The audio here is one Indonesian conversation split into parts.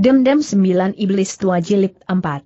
Dendam sembilan iblis tua jilid empat.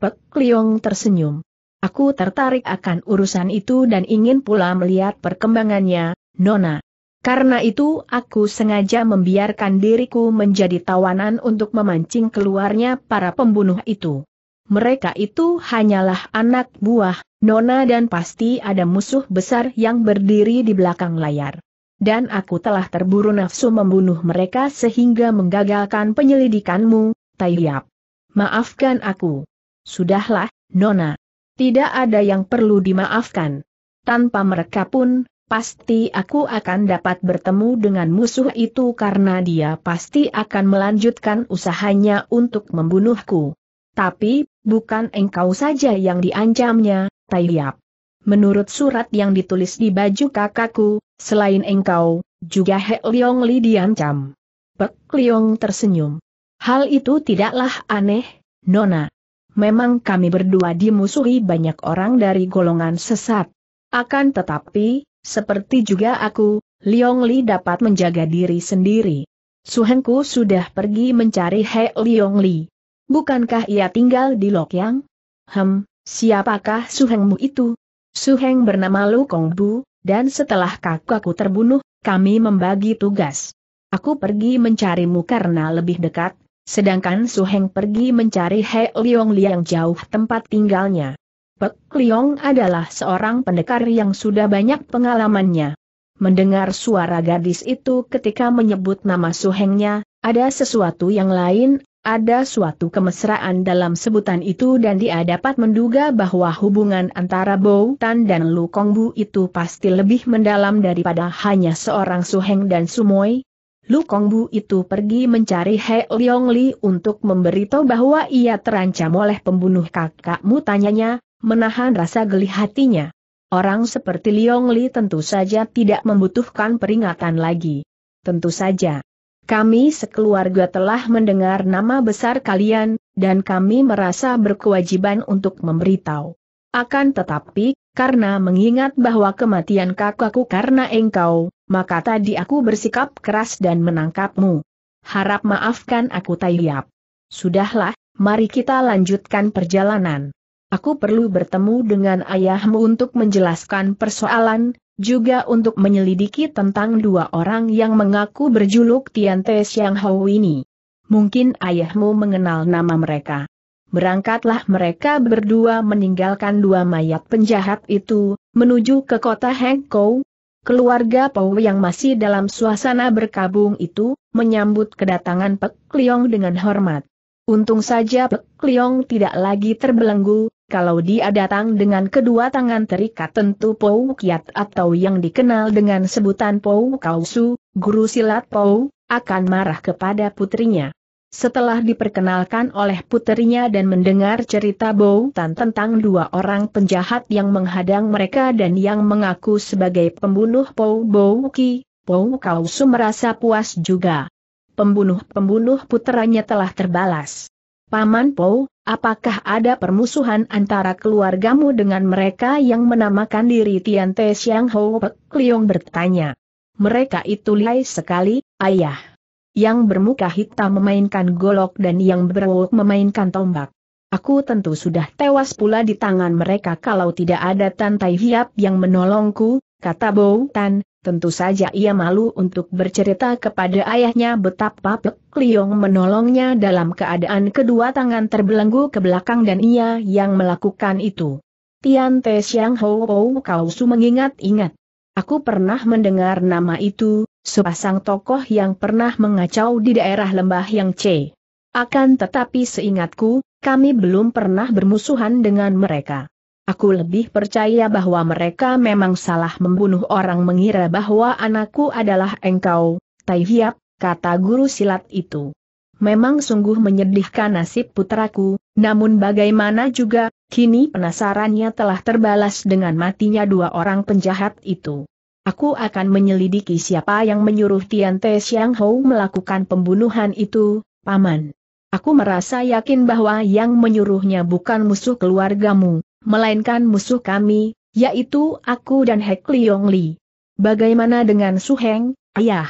Pek Liong tersenyum. Aku tertarik akan urusan itu dan ingin pula melihat perkembangannya, Nona. Karena itu aku sengaja membiarkan diriku menjadi tawanan untuk memancing keluarnya para pembunuh itu. Mereka itu hanyalah anak buah, Nona dan pasti ada musuh besar yang berdiri di belakang layar dan aku telah terburu nafsu membunuh mereka sehingga menggagalkan penyelidikanmu, Taiyap. Maafkan aku. Sudahlah, Nona. Tidak ada yang perlu dimaafkan. Tanpa mereka pun, pasti aku akan dapat bertemu dengan musuh itu karena dia pasti akan melanjutkan usahanya untuk membunuhku. Tapi, bukan engkau saja yang diancamnya, Taiyap. Menurut surat yang ditulis di baju kakakku, Selain engkau, juga He Leong Li diancam. Pek Leong tersenyum. Hal itu tidaklah aneh, Nona. Memang kami berdua dimusuhi banyak orang dari golongan sesat. Akan tetapi, seperti juga aku, Leong Li dapat menjaga diri sendiri. Suhengku sudah pergi mencari He Leong Li. Bukankah ia tinggal di Lokyang? Hem, siapakah Suhengmu itu? Suheng bernama Lu Kongbu, dan setelah kakakku terbunuh, kami membagi tugas. Aku pergi mencarimu karena lebih dekat, sedangkan Su Heng pergi mencari He Liong Liang jauh tempat tinggalnya. Pek Liong adalah seorang pendekar yang sudah banyak pengalamannya. Mendengar suara gadis itu ketika menyebut nama Su Hengnya, ada sesuatu yang lain ada suatu kemesraan dalam sebutan itu dan dia dapat menduga bahwa hubungan antara Bou Tan dan Lu Kongbu itu pasti lebih mendalam daripada hanya seorang Suheng dan Sumoy. Lu Kongbu itu pergi mencari He Leong Li untuk memberitahu bahwa ia terancam oleh pembunuh kakakmu tanyanya, menahan rasa geli hatinya. Orang seperti Leong Li tentu saja tidak membutuhkan peringatan lagi. Tentu saja. Kami sekeluarga telah mendengar nama besar kalian, dan kami merasa berkewajiban untuk memberitahu. Akan tetapi, karena mengingat bahwa kematian kakakku karena engkau, maka tadi aku bersikap keras dan menangkapmu. Harap maafkan aku Taiyap. Sudahlah, mari kita lanjutkan perjalanan. Aku perlu bertemu dengan ayahmu untuk menjelaskan persoalan, juga untuk menyelidiki tentang dua orang yang mengaku berjuluk Tian Te Xiang Hou ini. Mungkin ayahmu mengenal nama mereka. Berangkatlah mereka berdua meninggalkan dua mayat penjahat itu, menuju ke kota Hengkou. Keluarga Pau yang masih dalam suasana berkabung itu, menyambut kedatangan Pek Liong dengan hormat. Untung saja Pek Liong tidak lagi terbelenggu, kalau dia datang dengan kedua tangan terikat tentu Pou Kiat atau yang dikenal dengan sebutan Pou Kausu, guru silat Pou, akan marah kepada putrinya. Setelah diperkenalkan oleh putrinya dan mendengar cerita Tan tentang dua orang penjahat yang menghadang mereka dan yang mengaku sebagai pembunuh Pou Ki, Pou Kausu merasa puas juga. Pembunuh-pembunuh putranya telah terbalas. Paman Pou, Apakah ada permusuhan antara keluargamu dengan mereka yang menamakan diri Tian Te Xiang Ho Pek Liong bertanya. Mereka itu lihai sekali, ayah. Yang bermuka hitam memainkan golok dan yang berwok memainkan tombak. Aku tentu sudah tewas pula di tangan mereka kalau tidak ada Tan Tai Hiap yang menolongku, kata Bo Tan, Tentu saja ia malu untuk bercerita kepada ayahnya betapa Pek Liong menolongnya dalam keadaan kedua tangan terbelenggu ke belakang dan ia yang melakukan itu. Tian Te Siang Ho Ho Kau Su mengingat-ingat. Aku pernah mendengar nama itu, sepasang tokoh yang pernah mengacau di daerah lembah yang C. Akan tetapi seingatku, kami belum pernah bermusuhan dengan mereka. Aku lebih percaya bahwa mereka memang salah membunuh orang mengira bahwa anakku adalah engkau, Tai Hiap, kata guru silat itu. Memang sungguh menyedihkan nasib putraku, namun bagaimana juga, kini penasarannya telah terbalas dengan matinya dua orang penjahat itu. Aku akan menyelidiki siapa yang menyuruh Tian Te Xiang Hou melakukan pembunuhan itu, Paman. Aku merasa yakin bahwa yang menyuruhnya bukan musuh keluargamu, melainkan musuh kami, yaitu aku dan Hek Liong Li. Bagaimana dengan Su Heng, ayah?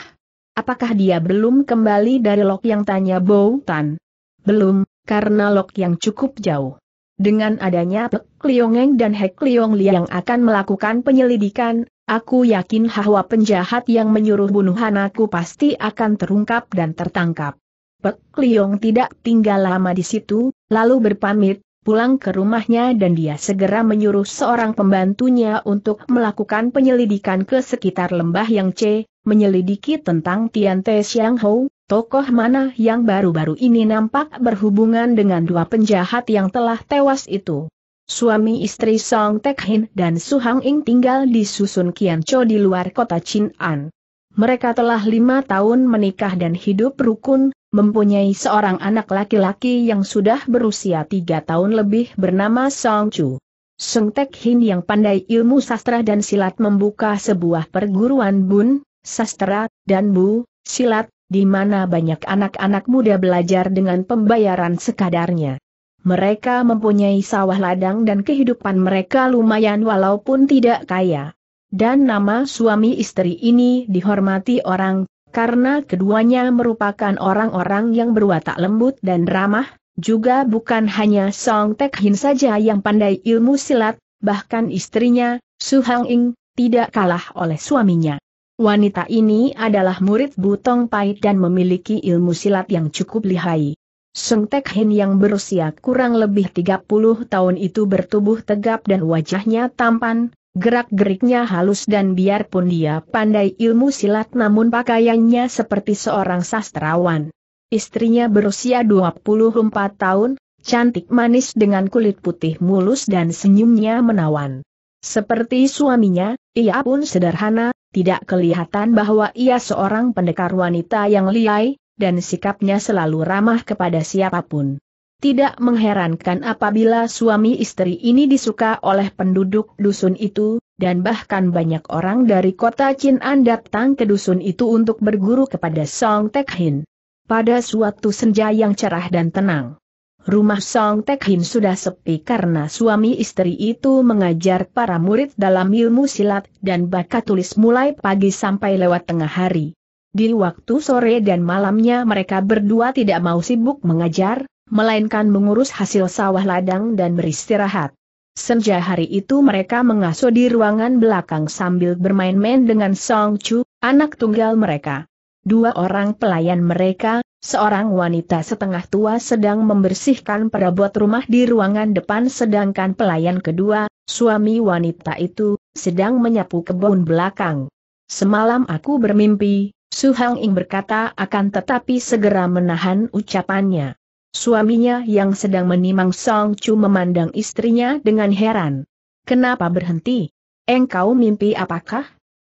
Apakah dia belum kembali dari Lok yang tanya Bou Tan? Belum, karena Lok yang cukup jauh. Dengan adanya Pek Liongeng dan Hek Liong Li yang akan melakukan penyelidikan, aku yakin bahwa penjahat yang menyuruh bunuh anakku pasti akan terungkap dan tertangkap. Pek Liong tidak tinggal lama di situ, lalu berpamit, pulang ke rumahnya dan dia segera menyuruh seorang pembantunya untuk melakukan penyelidikan ke sekitar lembah yang C, menyelidiki tentang Tian Te Xiang Hou, tokoh mana yang baru-baru ini nampak berhubungan dengan dua penjahat yang telah tewas itu. Suami istri Song Tek Hin dan Su Hang Ing tinggal di Susun Cho di luar kota Chin An. Mereka telah lima tahun menikah dan hidup rukun, mempunyai seorang anak laki-laki yang sudah berusia tiga tahun lebih bernama Song Chu. Sung Tek Hin yang pandai ilmu sastra dan silat membuka sebuah perguruan bun, sastra, dan bu, silat, di mana banyak anak-anak muda belajar dengan pembayaran sekadarnya. Mereka mempunyai sawah ladang dan kehidupan mereka lumayan walaupun tidak kaya. Dan nama suami istri ini dihormati orang, karena keduanya merupakan orang-orang yang berwatak lembut dan ramah, juga bukan hanya Song Tek Hin saja yang pandai ilmu silat, bahkan istrinya, Su Hang Ing, tidak kalah oleh suaminya. Wanita ini adalah murid Butong Pai dan memiliki ilmu silat yang cukup lihai. Song Tek Hin yang berusia kurang lebih 30 tahun itu bertubuh tegap dan wajahnya tampan, Gerak-geriknya halus dan biarpun dia pandai ilmu silat namun pakaiannya seperti seorang sastrawan. Istrinya berusia 24 tahun, cantik manis dengan kulit putih mulus dan senyumnya menawan. Seperti suaminya, ia pun sederhana, tidak kelihatan bahwa ia seorang pendekar wanita yang liai, dan sikapnya selalu ramah kepada siapapun. Tidak mengherankan apabila suami istri ini disuka oleh penduduk dusun itu, dan bahkan banyak orang dari kota Chin'an datang ke dusun itu untuk berguru kepada Song Tek Hin. Pada suatu senja yang cerah dan tenang, rumah Song Tek Hin sudah sepi karena suami istri itu mengajar para murid dalam ilmu silat dan bakat tulis mulai pagi sampai lewat tengah hari. Di waktu sore dan malamnya mereka berdua tidak mau sibuk mengajar, melainkan mengurus hasil sawah ladang dan beristirahat. Senja hari itu mereka mengasuh di ruangan belakang sambil bermain-main dengan Song Chu, anak tunggal mereka. Dua orang pelayan mereka, seorang wanita setengah tua sedang membersihkan perabot rumah di ruangan depan sedangkan pelayan kedua, suami wanita itu, sedang menyapu kebun belakang. Semalam aku bermimpi, Su Hang Ing berkata akan tetapi segera menahan ucapannya. Suaminya yang sedang menimang Song Chu memandang istrinya dengan heran. Kenapa berhenti? Engkau mimpi apakah?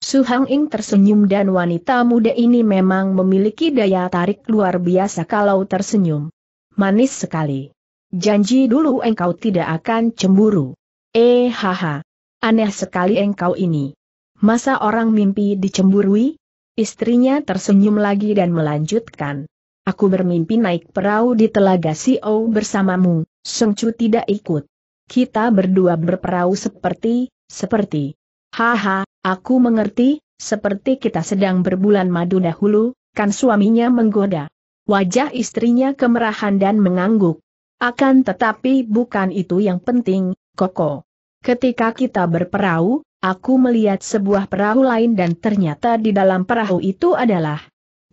Su Hang Ing tersenyum dan wanita muda ini memang memiliki daya tarik luar biasa kalau tersenyum. Manis sekali. Janji dulu engkau tidak akan cemburu. Eh haha. Aneh sekali engkau ini. Masa orang mimpi dicemburui? Istrinya tersenyum lagi dan melanjutkan. Aku bermimpi naik perahu di telaga Sio bersamamu, Chu tidak ikut. Kita berdua berperahu seperti, seperti. Haha, aku mengerti, seperti kita sedang berbulan madu dahulu, kan suaminya menggoda. Wajah istrinya kemerahan dan mengangguk. Akan tetapi bukan itu yang penting, Koko. Ketika kita berperahu, aku melihat sebuah perahu lain dan ternyata di dalam perahu itu adalah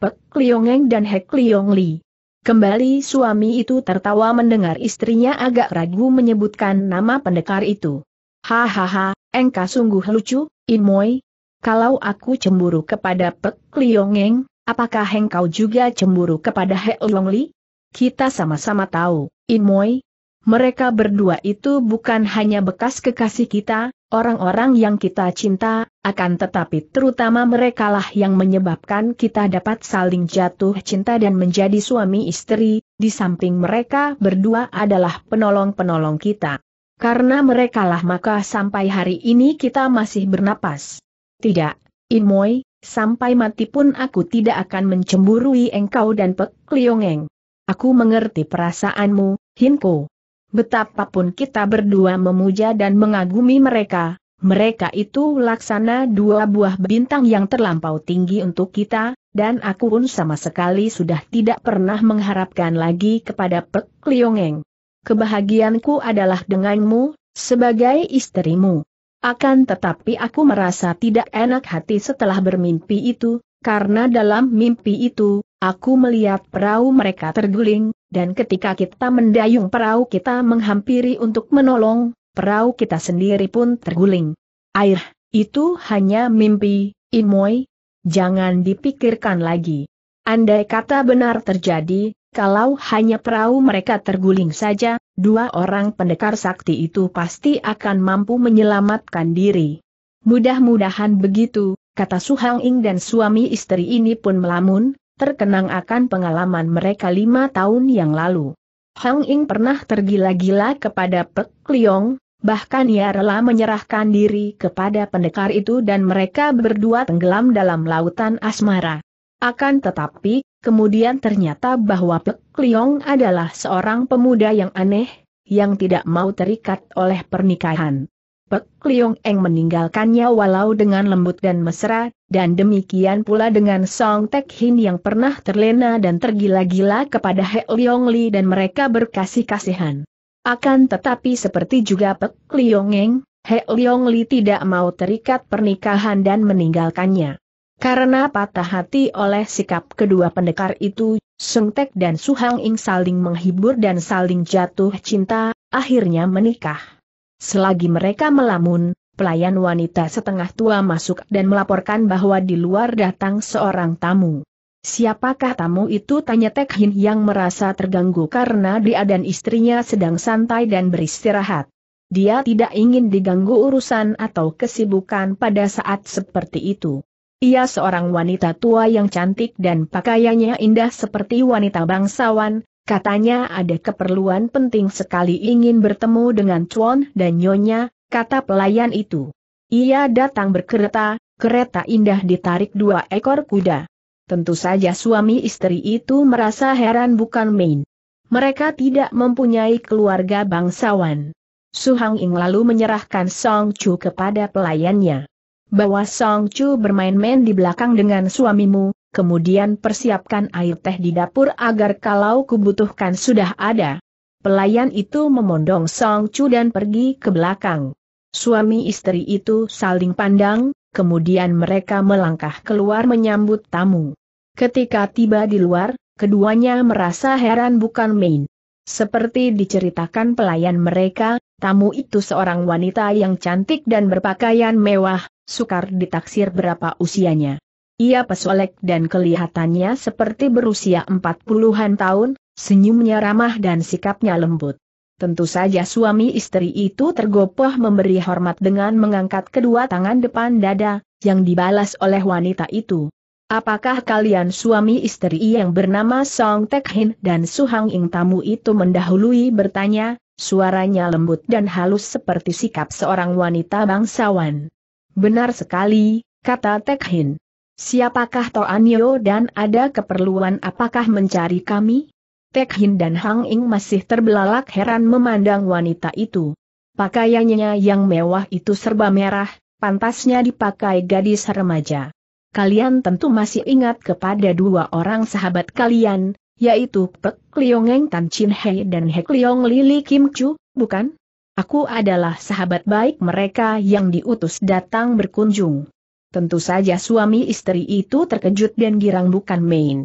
Pek Kliongeng dan Hek Kliong Li. Kembali suami itu tertawa mendengar istrinya agak ragu menyebutkan nama pendekar itu. Hahaha, engkau sungguh lucu, Inmoy. Kalau aku cemburu kepada Pek Kliongeng, apakah engkau juga cemburu kepada Hek Long Li? Kita sama-sama tahu, Inmoy, mereka berdua itu bukan hanya bekas kekasih kita, orang-orang yang kita cinta, akan tetapi terutama merekalah yang menyebabkan kita dapat saling jatuh cinta dan menjadi suami istri, di samping mereka berdua adalah penolong-penolong kita. Karena merekalah maka sampai hari ini kita masih bernapas. Tidak, Imoy, sampai mati pun aku tidak akan mencemburui engkau dan Pek Liongeng. Aku mengerti perasaanmu, Hinko. Betapapun kita berdua memuja dan mengagumi mereka, mereka itu laksana dua buah bintang yang terlampau tinggi untuk kita, dan aku pun sama sekali sudah tidak pernah mengharapkan lagi kepada Pek Liongeng. Kebahagiaanku adalah denganmu, sebagai istrimu. Akan tetapi aku merasa tidak enak hati setelah bermimpi itu, karena dalam mimpi itu, aku melihat perahu mereka terguling, dan ketika kita mendayung perahu kita menghampiri untuk menolong, perahu kita sendiri pun terguling. Air, itu hanya mimpi, Imoy. Jangan dipikirkan lagi. Andai kata benar terjadi, kalau hanya perahu mereka terguling saja, dua orang pendekar sakti itu pasti akan mampu menyelamatkan diri. Mudah-mudahan begitu, kata Suhang Ing dan suami istri ini pun melamun, terkenang akan pengalaman mereka lima tahun yang lalu. Hang Ing pernah tergila-gila kepada Pek Liong, bahkan ia rela menyerahkan diri kepada pendekar itu dan mereka berdua tenggelam dalam lautan asmara. Akan tetapi, kemudian ternyata bahwa Pek Liong adalah seorang pemuda yang aneh, yang tidak mau terikat oleh pernikahan. Pek Liong Eng meninggalkannya walau dengan lembut dan mesra, dan demikian pula dengan Song Tek Hin yang pernah terlena dan tergila-gila kepada He Liong Li dan mereka berkasih-kasihan. Akan tetapi seperti juga Pek Liong Eng, He Liong Li tidak mau terikat pernikahan dan meninggalkannya. Karena patah hati oleh sikap kedua pendekar itu, Song Tek dan Su Hang Ing saling menghibur dan saling jatuh cinta, akhirnya menikah. Selagi mereka melamun, pelayan wanita setengah tua masuk dan melaporkan bahwa di luar datang seorang tamu. Siapakah tamu itu tanya Tek Hin yang merasa terganggu karena dia dan istrinya sedang santai dan beristirahat. Dia tidak ingin diganggu urusan atau kesibukan pada saat seperti itu. Ia seorang wanita tua yang cantik dan pakaiannya indah seperti wanita bangsawan, Katanya ada keperluan penting sekali ingin bertemu dengan Chuan dan Nyonya, kata pelayan itu. Ia datang berkereta, kereta indah ditarik dua ekor kuda. Tentu saja suami istri itu merasa heran bukan main. Mereka tidak mempunyai keluarga bangsawan. Su Hang Ing lalu menyerahkan Song Chu kepada pelayannya. Bahwa Song Chu bermain-main di belakang dengan suamimu, kemudian persiapkan air teh di dapur agar kalau kubutuhkan sudah ada. Pelayan itu memondong Song Chu dan pergi ke belakang. Suami istri itu saling pandang, kemudian mereka melangkah keluar menyambut tamu. Ketika tiba di luar, keduanya merasa heran bukan main. Seperti diceritakan pelayan mereka, tamu itu seorang wanita yang cantik dan berpakaian mewah, sukar ditaksir berapa usianya. Ia pesolek dan kelihatannya seperti berusia empat puluhan tahun, senyumnya ramah dan sikapnya lembut. Tentu saja suami istri itu tergopoh memberi hormat dengan mengangkat kedua tangan depan dada, yang dibalas oleh wanita itu. Apakah kalian suami istri yang bernama Song Tek Hin dan Su Hang Ing tamu itu mendahului bertanya, suaranya lembut dan halus seperti sikap seorang wanita bangsawan. Benar sekali, kata Tek Hin. Siapakah Anio dan ada keperluan apakah mencari kami? Tek Hin dan Hang Ing masih terbelalak heran memandang wanita itu. Pakaiannya yang mewah itu serba merah, pantasnya dipakai gadis remaja. Kalian tentu masih ingat kepada dua orang sahabat kalian, yaitu Pek Liongeng Tan Chin Hei dan Hek Liong Lili Kim Chu, bukan? Aku adalah sahabat baik mereka yang diutus datang berkunjung. Tentu saja suami istri itu terkejut dan girang bukan main.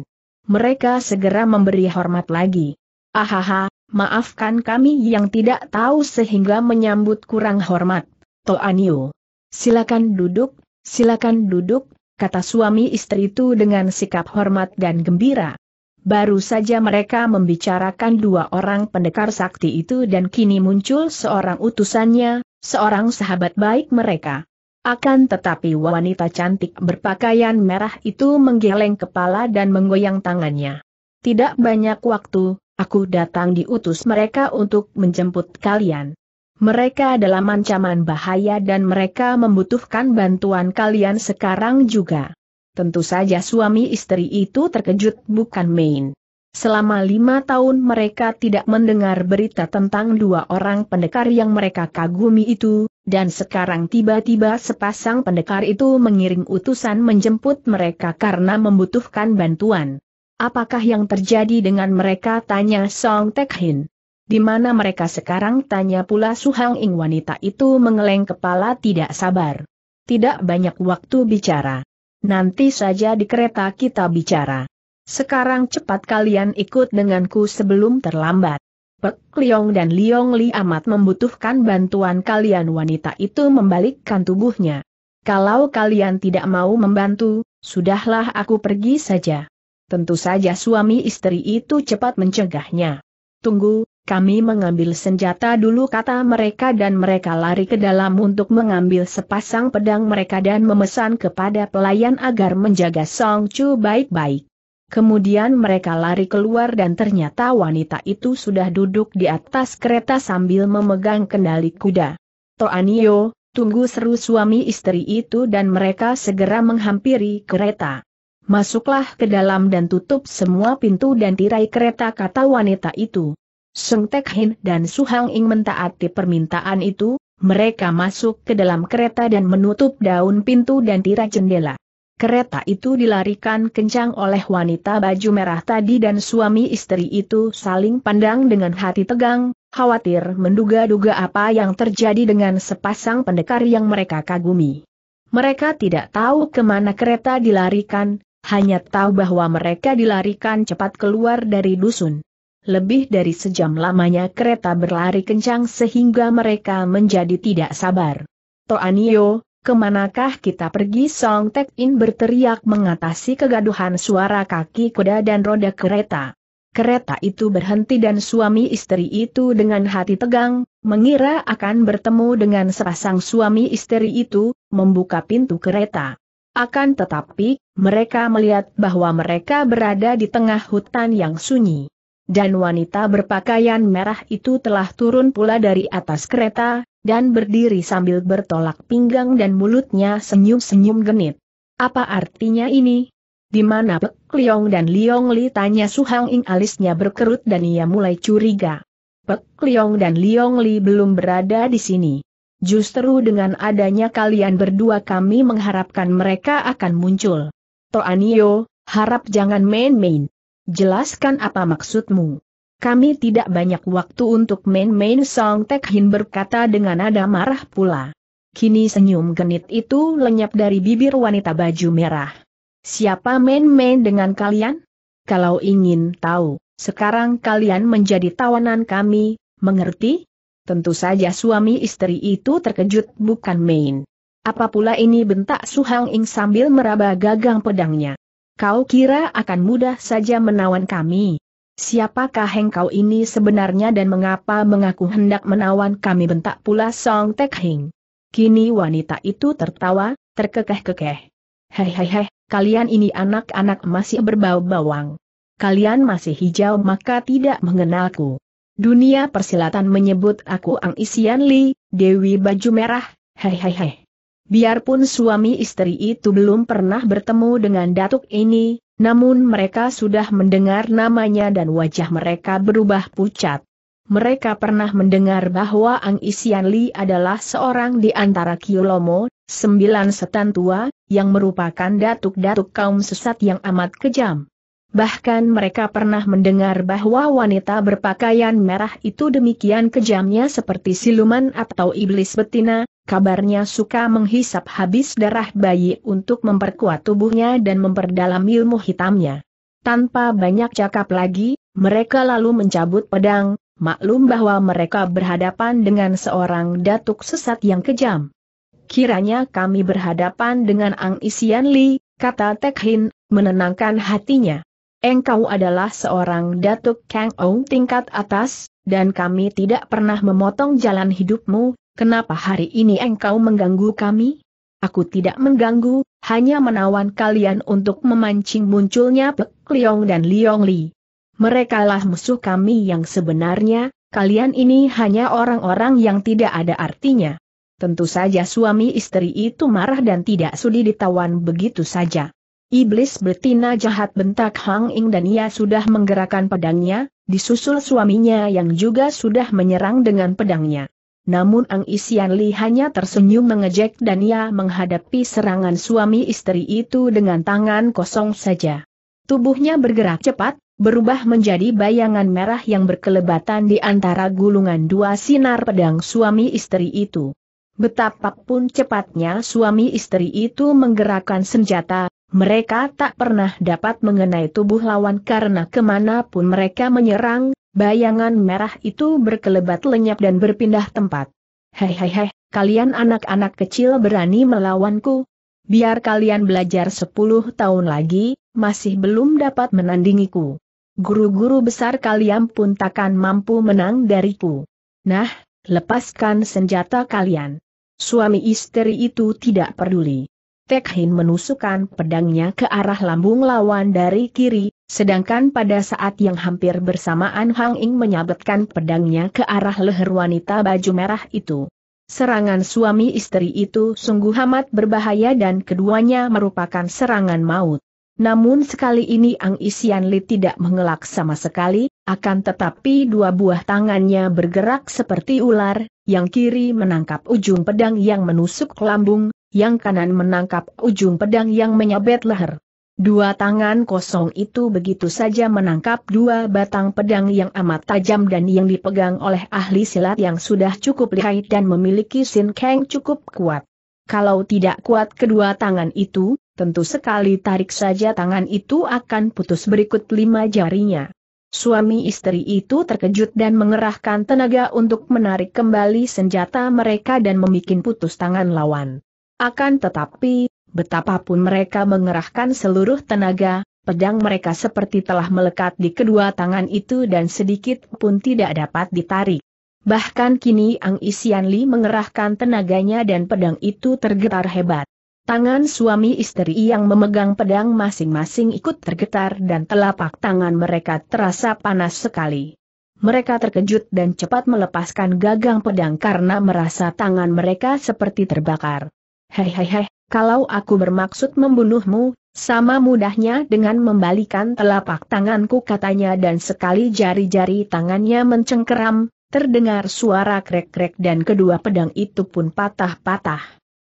Mereka segera memberi hormat lagi. Ahaha, maafkan kami yang tidak tahu sehingga menyambut kurang hormat, Toanio. Silakan duduk, silakan duduk, kata suami istri itu dengan sikap hormat dan gembira. Baru saja mereka membicarakan dua orang pendekar sakti itu dan kini muncul seorang utusannya, seorang sahabat baik mereka. Akan tetapi wanita cantik berpakaian merah itu menggeleng kepala dan menggoyang tangannya. Tidak banyak waktu, aku datang diutus mereka untuk menjemput kalian. Mereka dalam ancaman bahaya dan mereka membutuhkan bantuan kalian sekarang juga. Tentu saja suami istri itu terkejut bukan main. Selama lima tahun mereka tidak mendengar berita tentang dua orang pendekar yang mereka kagumi itu, dan sekarang tiba-tiba sepasang pendekar itu mengiring utusan menjemput mereka karena membutuhkan bantuan. Apakah yang terjadi dengan mereka? Tanya Song Tek Hin. Di mana mereka sekarang? Tanya pula Su Hang Ing wanita itu mengeleng kepala tidak sabar. Tidak banyak waktu bicara. Nanti saja di kereta kita bicara. Sekarang cepat kalian ikut denganku sebelum terlambat. Pek Liong dan Liong Li amat membutuhkan bantuan kalian wanita itu membalikkan tubuhnya. Kalau kalian tidak mau membantu, sudahlah aku pergi saja. Tentu saja suami istri itu cepat mencegahnya. Tunggu, kami mengambil senjata dulu kata mereka dan mereka lari ke dalam untuk mengambil sepasang pedang mereka dan memesan kepada pelayan agar menjaga Song Chu baik-baik. Kemudian mereka lari keluar dan ternyata wanita itu sudah duduk di atas kereta sambil memegang kendali kuda. Toanio, tunggu seru suami istri itu dan mereka segera menghampiri kereta. Masuklah ke dalam dan tutup semua pintu dan tirai kereta kata wanita itu. Seng Tek Hin dan Su Hang Ing mentaati permintaan itu, mereka masuk ke dalam kereta dan menutup daun pintu dan tirai jendela. Kereta itu dilarikan kencang oleh wanita baju merah tadi dan suami istri itu saling pandang dengan hati tegang, khawatir menduga-duga apa yang terjadi dengan sepasang pendekar yang mereka kagumi. Mereka tidak tahu kemana kereta dilarikan, hanya tahu bahwa mereka dilarikan cepat keluar dari dusun. Lebih dari sejam lamanya kereta berlari kencang sehingga mereka menjadi tidak sabar. Toanio, Kemanakah kita pergi Song Tek In berteriak mengatasi kegaduhan suara kaki kuda dan roda kereta. Kereta itu berhenti dan suami istri itu dengan hati tegang, mengira akan bertemu dengan sepasang suami istri itu, membuka pintu kereta. Akan tetapi, mereka melihat bahwa mereka berada di tengah hutan yang sunyi. Dan wanita berpakaian merah itu telah turun pula dari atas kereta, dan berdiri sambil bertolak pinggang dan mulutnya senyum-senyum genit. Apa artinya ini? Di mana Pek Liong dan Liong Li tanya Su Hang Ing alisnya berkerut dan ia mulai curiga. Pek Liong dan Liong Li belum berada di sini. Justru dengan adanya kalian berdua kami mengharapkan mereka akan muncul. Toanio, harap jangan main-main. Jelaskan apa maksudmu. Kami tidak banyak waktu untuk main-main Song Tek Hin berkata dengan nada marah pula. Kini senyum genit itu lenyap dari bibir wanita baju merah. Siapa main-main dengan kalian? Kalau ingin tahu, sekarang kalian menjadi tawanan kami, mengerti? Tentu saja suami istri itu terkejut bukan main. Apa pula ini bentak Su Hang Ing sambil meraba gagang pedangnya. Kau kira akan mudah saja menawan kami? Siapakah engkau ini sebenarnya dan mengapa mengaku hendak menawan kami bentak pula Song Tek Hing. Kini wanita itu tertawa, terkekeh-kekeh. hei, kalian ini anak-anak masih berbau bawang. Kalian masih hijau maka tidak mengenalku. Dunia persilatan menyebut aku Ang Isian Li, Dewi Baju Merah, Hei hei hei, Biarpun suami istri itu belum pernah bertemu dengan datuk ini, namun mereka sudah mendengar namanya dan wajah mereka berubah pucat. Mereka pernah mendengar bahwa Ang Isian Li adalah seorang di antara Kilomo, sembilan setan tua, yang merupakan datuk-datuk kaum sesat yang amat kejam. Bahkan mereka pernah mendengar bahwa wanita berpakaian merah itu demikian kejamnya seperti siluman atau iblis betina, kabarnya suka menghisap habis darah bayi untuk memperkuat tubuhnya dan memperdalam ilmu hitamnya. Tanpa banyak cakap lagi, mereka lalu mencabut pedang, maklum bahwa mereka berhadapan dengan seorang datuk sesat yang kejam. Kiranya kami berhadapan dengan Ang Isian Li, kata Tekhin, menenangkan hatinya engkau adalah seorang Datuk Kang Ou tingkat atas, dan kami tidak pernah memotong jalan hidupmu, kenapa hari ini engkau mengganggu kami? Aku tidak mengganggu, hanya menawan kalian untuk memancing munculnya Pek Liong dan Liong Li. Merekalah musuh kami yang sebenarnya, kalian ini hanya orang-orang yang tidak ada artinya. Tentu saja suami istri itu marah dan tidak sudi ditawan begitu saja. Iblis betina jahat bentak Hang Ing dan ia sudah menggerakkan pedangnya, disusul suaminya yang juga sudah menyerang dengan pedangnya. Namun Ang Isian Li hanya tersenyum mengejek dan ia menghadapi serangan suami istri itu dengan tangan kosong saja. Tubuhnya bergerak cepat, berubah menjadi bayangan merah yang berkelebatan di antara gulungan dua sinar pedang suami istri itu. Betapapun cepatnya suami istri itu menggerakkan senjata, mereka tak pernah dapat mengenai tubuh lawan karena kemanapun mereka menyerang, bayangan merah itu berkelebat lenyap dan berpindah tempat. Hei hei hei, kalian anak-anak kecil berani melawanku? Biar kalian belajar 10 tahun lagi, masih belum dapat menandingiku. Guru-guru besar kalian pun takkan mampu menang dariku. Nah, lepaskan senjata kalian. Suami istri itu tidak peduli. Tek Hin menusukkan pedangnya ke arah lambung lawan dari kiri, sedangkan pada saat yang hampir bersamaan Hang Ing menyabetkan pedangnya ke arah leher wanita baju merah itu. Serangan suami istri itu sungguh amat berbahaya dan keduanya merupakan serangan maut. Namun sekali ini Ang Isian Li tidak mengelak sama sekali, akan tetapi dua buah tangannya bergerak seperti ular, yang kiri menangkap ujung pedang yang menusuk lambung, yang kanan menangkap ujung pedang yang menyabet leher. Dua tangan kosong itu begitu saja menangkap dua batang pedang yang amat tajam dan yang dipegang oleh ahli silat yang sudah cukup lihai dan memiliki sin keng cukup kuat. Kalau tidak kuat kedua tangan itu, tentu sekali tarik saja tangan itu akan putus berikut lima jarinya. Suami istri itu terkejut dan mengerahkan tenaga untuk menarik kembali senjata mereka dan memikin putus tangan lawan. Akan tetapi, betapapun mereka mengerahkan seluruh tenaga, pedang mereka seperti telah melekat di kedua tangan itu dan sedikit pun tidak dapat ditarik. Bahkan kini Ang Isian Li mengerahkan tenaganya dan pedang itu tergetar hebat. Tangan suami istri yang memegang pedang masing-masing ikut tergetar dan telapak tangan mereka terasa panas sekali. Mereka terkejut dan cepat melepaskan gagang pedang karena merasa tangan mereka seperti terbakar. Hei kalau aku bermaksud membunuhmu, sama mudahnya dengan membalikan telapak tanganku katanya dan sekali jari-jari tangannya mencengkeram, terdengar suara krek-krek dan kedua pedang itu pun patah-patah.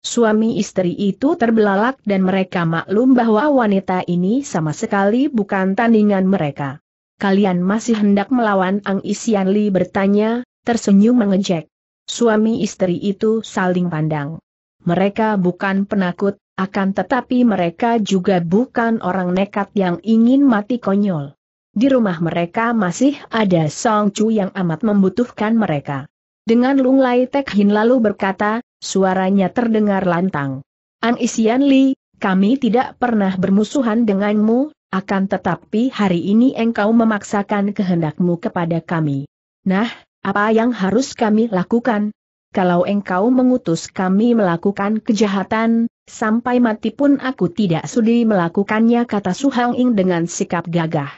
Suami istri itu terbelalak dan mereka maklum bahwa wanita ini sama sekali bukan tandingan mereka. Kalian masih hendak melawan Ang Li bertanya, tersenyum mengejek. Suami istri itu saling pandang. Mereka bukan penakut, akan tetapi mereka juga bukan orang nekat yang ingin mati konyol. Di rumah mereka masih ada Song Chu yang amat membutuhkan mereka. Dengan lunglai Lai Tek Hin lalu berkata, suaranya terdengar lantang. An Isian Li, kami tidak pernah bermusuhan denganmu, akan tetapi hari ini engkau memaksakan kehendakmu kepada kami. Nah, apa yang harus kami lakukan? kalau engkau mengutus kami melakukan kejahatan, sampai mati pun aku tidak sudi melakukannya kata Su Hang Ing dengan sikap gagah.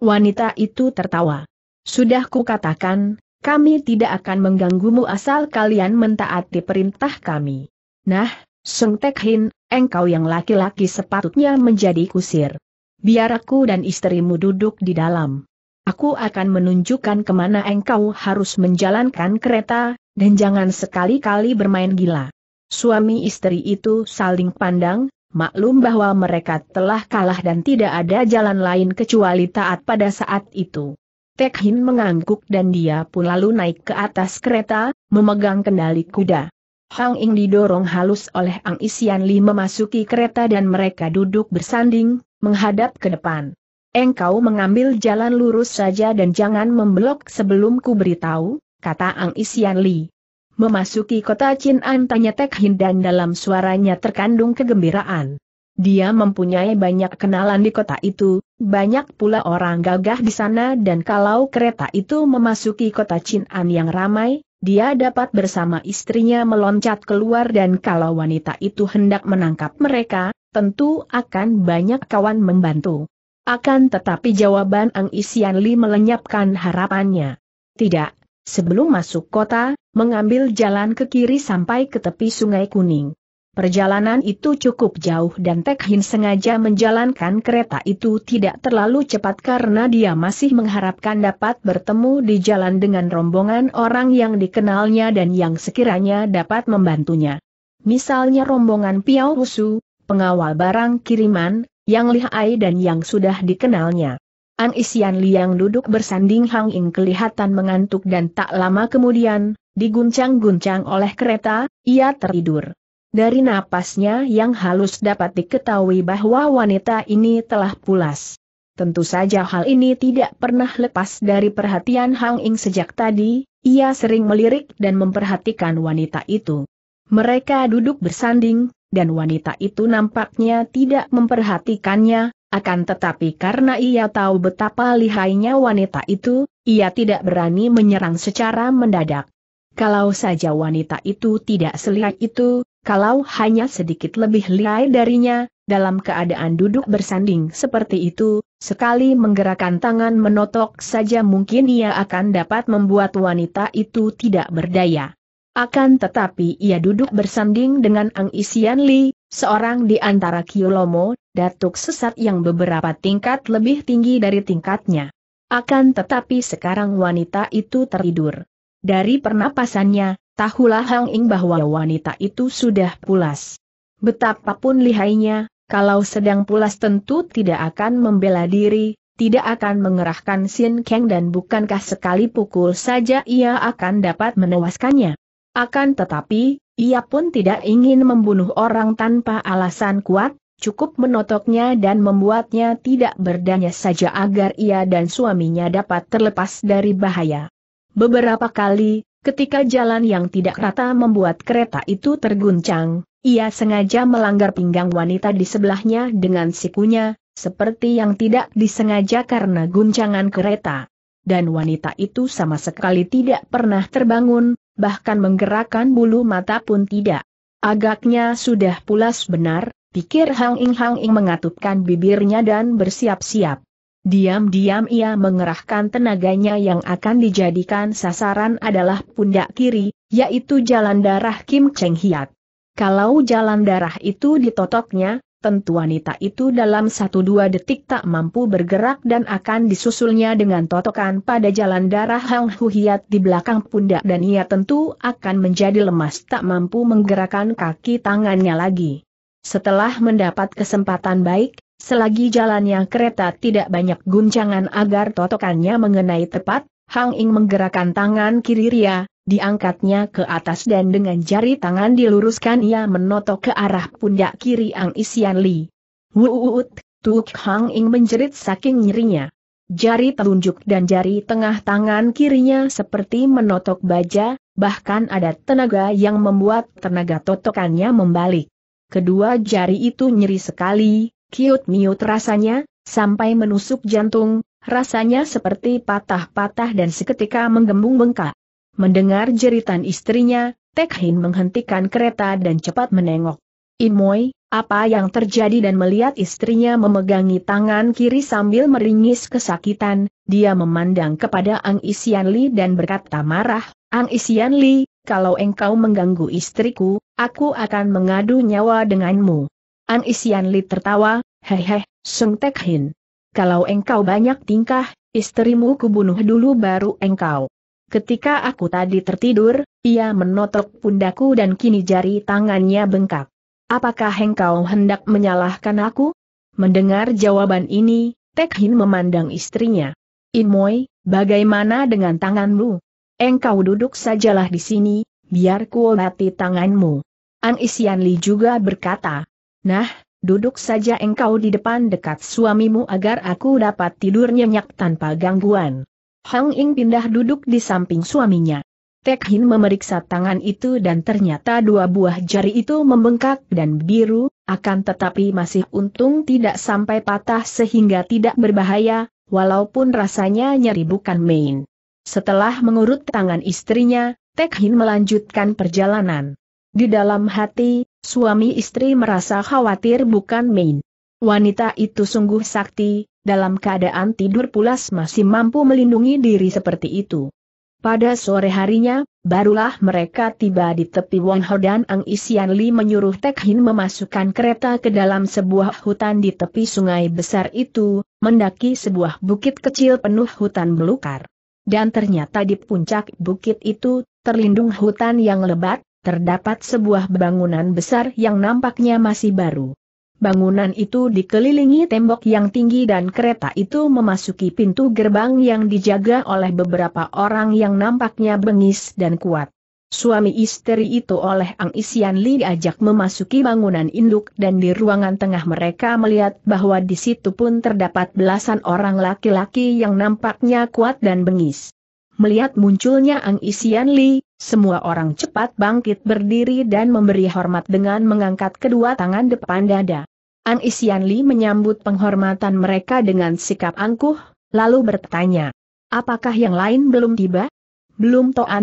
Wanita itu tertawa. Sudah kukatakan, kami tidak akan mengganggumu asal kalian mentaati perintah kami. Nah, Sung Tek Hin, engkau yang laki-laki sepatutnya menjadi kusir. Biar aku dan istrimu duduk di dalam. Aku akan menunjukkan kemana engkau harus menjalankan kereta, dan jangan sekali-kali bermain gila. Suami istri itu saling pandang, maklum bahwa mereka telah kalah dan tidak ada jalan lain kecuali taat pada saat itu. Tekhin mengangguk dan dia pun lalu naik ke atas kereta, memegang kendali kuda. Hang Ing didorong halus oleh Ang Isian Li memasuki kereta dan mereka duduk bersanding, menghadap ke depan. Engkau mengambil jalan lurus saja dan jangan membelok sebelum ku beritahu, kata Ang Isian Li. Memasuki kota Chin'an tanya Tek dan dalam suaranya terkandung kegembiraan. Dia mempunyai banyak kenalan di kota itu, banyak pula orang gagah di sana dan kalau kereta itu memasuki kota Chin'an yang ramai, dia dapat bersama istrinya meloncat keluar dan kalau wanita itu hendak menangkap mereka, tentu akan banyak kawan membantu. Akan tetapi jawaban Ang Isian Li melenyapkan harapannya. Tidak, sebelum masuk kota, mengambil jalan ke kiri sampai ke tepi sungai kuning. Perjalanan itu cukup jauh dan Tek Hin sengaja menjalankan kereta itu tidak terlalu cepat karena dia masih mengharapkan dapat bertemu di jalan dengan rombongan orang yang dikenalnya dan yang sekiranya dapat membantunya. Misalnya rombongan Piao Husu, pengawal barang kiriman, yang lihai dan yang sudah dikenalnya. Ang Isian Liang duduk bersanding Hang Ing kelihatan mengantuk dan tak lama kemudian, diguncang-guncang oleh kereta, ia tertidur. Dari napasnya yang halus dapat diketahui bahwa wanita ini telah pulas. Tentu saja hal ini tidak pernah lepas dari perhatian Hang Ing sejak tadi, ia sering melirik dan memperhatikan wanita itu. Mereka duduk bersanding, dan wanita itu nampaknya tidak memperhatikannya, akan tetapi karena ia tahu betapa lihainya wanita itu, ia tidak berani menyerang secara mendadak. Kalau saja wanita itu tidak selihai itu, kalau hanya sedikit lebih lihai darinya, dalam keadaan duduk bersanding seperti itu, sekali menggerakkan tangan menotok saja mungkin ia akan dapat membuat wanita itu tidak berdaya. Akan tetapi ia duduk bersanding dengan Ang Isian Li, seorang di antara Kiyolomo, datuk sesat yang beberapa tingkat lebih tinggi dari tingkatnya. Akan tetapi sekarang wanita itu tertidur. Dari pernapasannya, tahulah Hang Ing bahwa wanita itu sudah pulas. Betapapun lihainya, kalau sedang pulas tentu tidak akan membela diri, tidak akan mengerahkan Sin Kang dan bukankah sekali pukul saja ia akan dapat menewaskannya. Akan tetapi, ia pun tidak ingin membunuh orang tanpa alasan kuat, cukup menotoknya dan membuatnya tidak berdaya saja agar ia dan suaminya dapat terlepas dari bahaya. Beberapa kali, ketika jalan yang tidak rata membuat kereta itu terguncang, ia sengaja melanggar pinggang wanita di sebelahnya dengan sikunya, seperti yang tidak disengaja karena guncangan kereta. Dan wanita itu sama sekali tidak pernah terbangun, bahkan menggerakkan bulu mata pun tidak. Agaknya sudah pulas benar, pikir Hang Ing Hang Ing mengatupkan bibirnya dan bersiap-siap. Diam-diam ia mengerahkan tenaganya yang akan dijadikan sasaran adalah pundak kiri, yaitu jalan darah Kim Cheng Hiat. Kalau jalan darah itu ditotoknya, tentu wanita itu dalam satu dua detik tak mampu bergerak dan akan disusulnya dengan totokan pada jalan darah Hang Huhiat di belakang pundak dan ia tentu akan menjadi lemas tak mampu menggerakkan kaki tangannya lagi. Setelah mendapat kesempatan baik, selagi jalannya kereta tidak banyak guncangan agar totokannya mengenai tepat, Hang Ing menggerakkan tangan kiri Ria, diangkatnya ke atas dan dengan jari tangan diluruskan ia menotok ke arah pundak kiri Ang Isian Li. Wuut, Tuk Hang Ing menjerit saking nyerinya. Jari telunjuk dan jari tengah tangan kirinya seperti menotok baja, bahkan ada tenaga yang membuat tenaga totokannya membalik. Kedua jari itu nyeri sekali, kiut-miut rasanya, sampai menusuk jantung, rasanya seperti patah-patah dan seketika menggembung bengkak. Mendengar jeritan istrinya, Tek Hin menghentikan kereta dan cepat menengok. Imoy, apa yang terjadi dan melihat istrinya memegangi tangan kiri sambil meringis kesakitan, dia memandang kepada Ang Isian Li dan berkata marah, Ang Isian Li, kalau engkau mengganggu istriku, aku akan mengadu nyawa denganmu. Ang Isian Li tertawa, hehe, Sung Tek Hin, kalau engkau banyak tingkah, istrimu kubunuh dulu baru engkau. Ketika aku tadi tertidur, ia menotok pundaku dan kini jari tangannya bengkak. Apakah engkau hendak menyalahkan aku? Mendengar jawaban ini, Tekhin memandang istrinya. Inmoy, bagaimana dengan tanganmu? Engkau duduk sajalah di sini, biar mati tanganmu. Ang Isianli juga berkata. Nah, Duduk saja engkau di depan dekat suamimu agar aku dapat tidur nyenyak tanpa gangguan. Hang Ying pindah duduk di samping suaminya. Tek Hin memeriksa tangan itu dan ternyata dua buah jari itu membengkak dan biru, akan tetapi masih untung tidak sampai patah sehingga tidak berbahaya, walaupun rasanya nyeri bukan main. Setelah mengurut tangan istrinya, Tek Hin melanjutkan perjalanan. Di dalam hati, suami istri merasa khawatir bukan main. Wanita itu sungguh sakti, dalam keadaan tidur pulas masih mampu melindungi diri seperti itu. Pada sore harinya, barulah mereka tiba di tepi Wonho dan Ang Isian Li menyuruh Tekhin memasukkan kereta ke dalam sebuah hutan di tepi sungai besar itu, mendaki sebuah bukit kecil penuh hutan belukar. Dan ternyata di puncak bukit itu, terlindung hutan yang lebat, terdapat sebuah bangunan besar yang nampaknya masih baru. Bangunan itu dikelilingi tembok yang tinggi dan kereta itu memasuki pintu gerbang yang dijaga oleh beberapa orang yang nampaknya bengis dan kuat. Suami istri itu oleh Ang Isian Li diajak memasuki bangunan induk dan di ruangan tengah mereka melihat bahwa di situ pun terdapat belasan orang laki-laki yang nampaknya kuat dan bengis. Melihat munculnya Ang Isian Li, semua orang cepat bangkit berdiri dan memberi hormat dengan mengangkat kedua tangan depan dada. Ang Isian menyambut penghormatan mereka dengan sikap angkuh, lalu bertanya. Apakah yang lain belum tiba? Belum Toan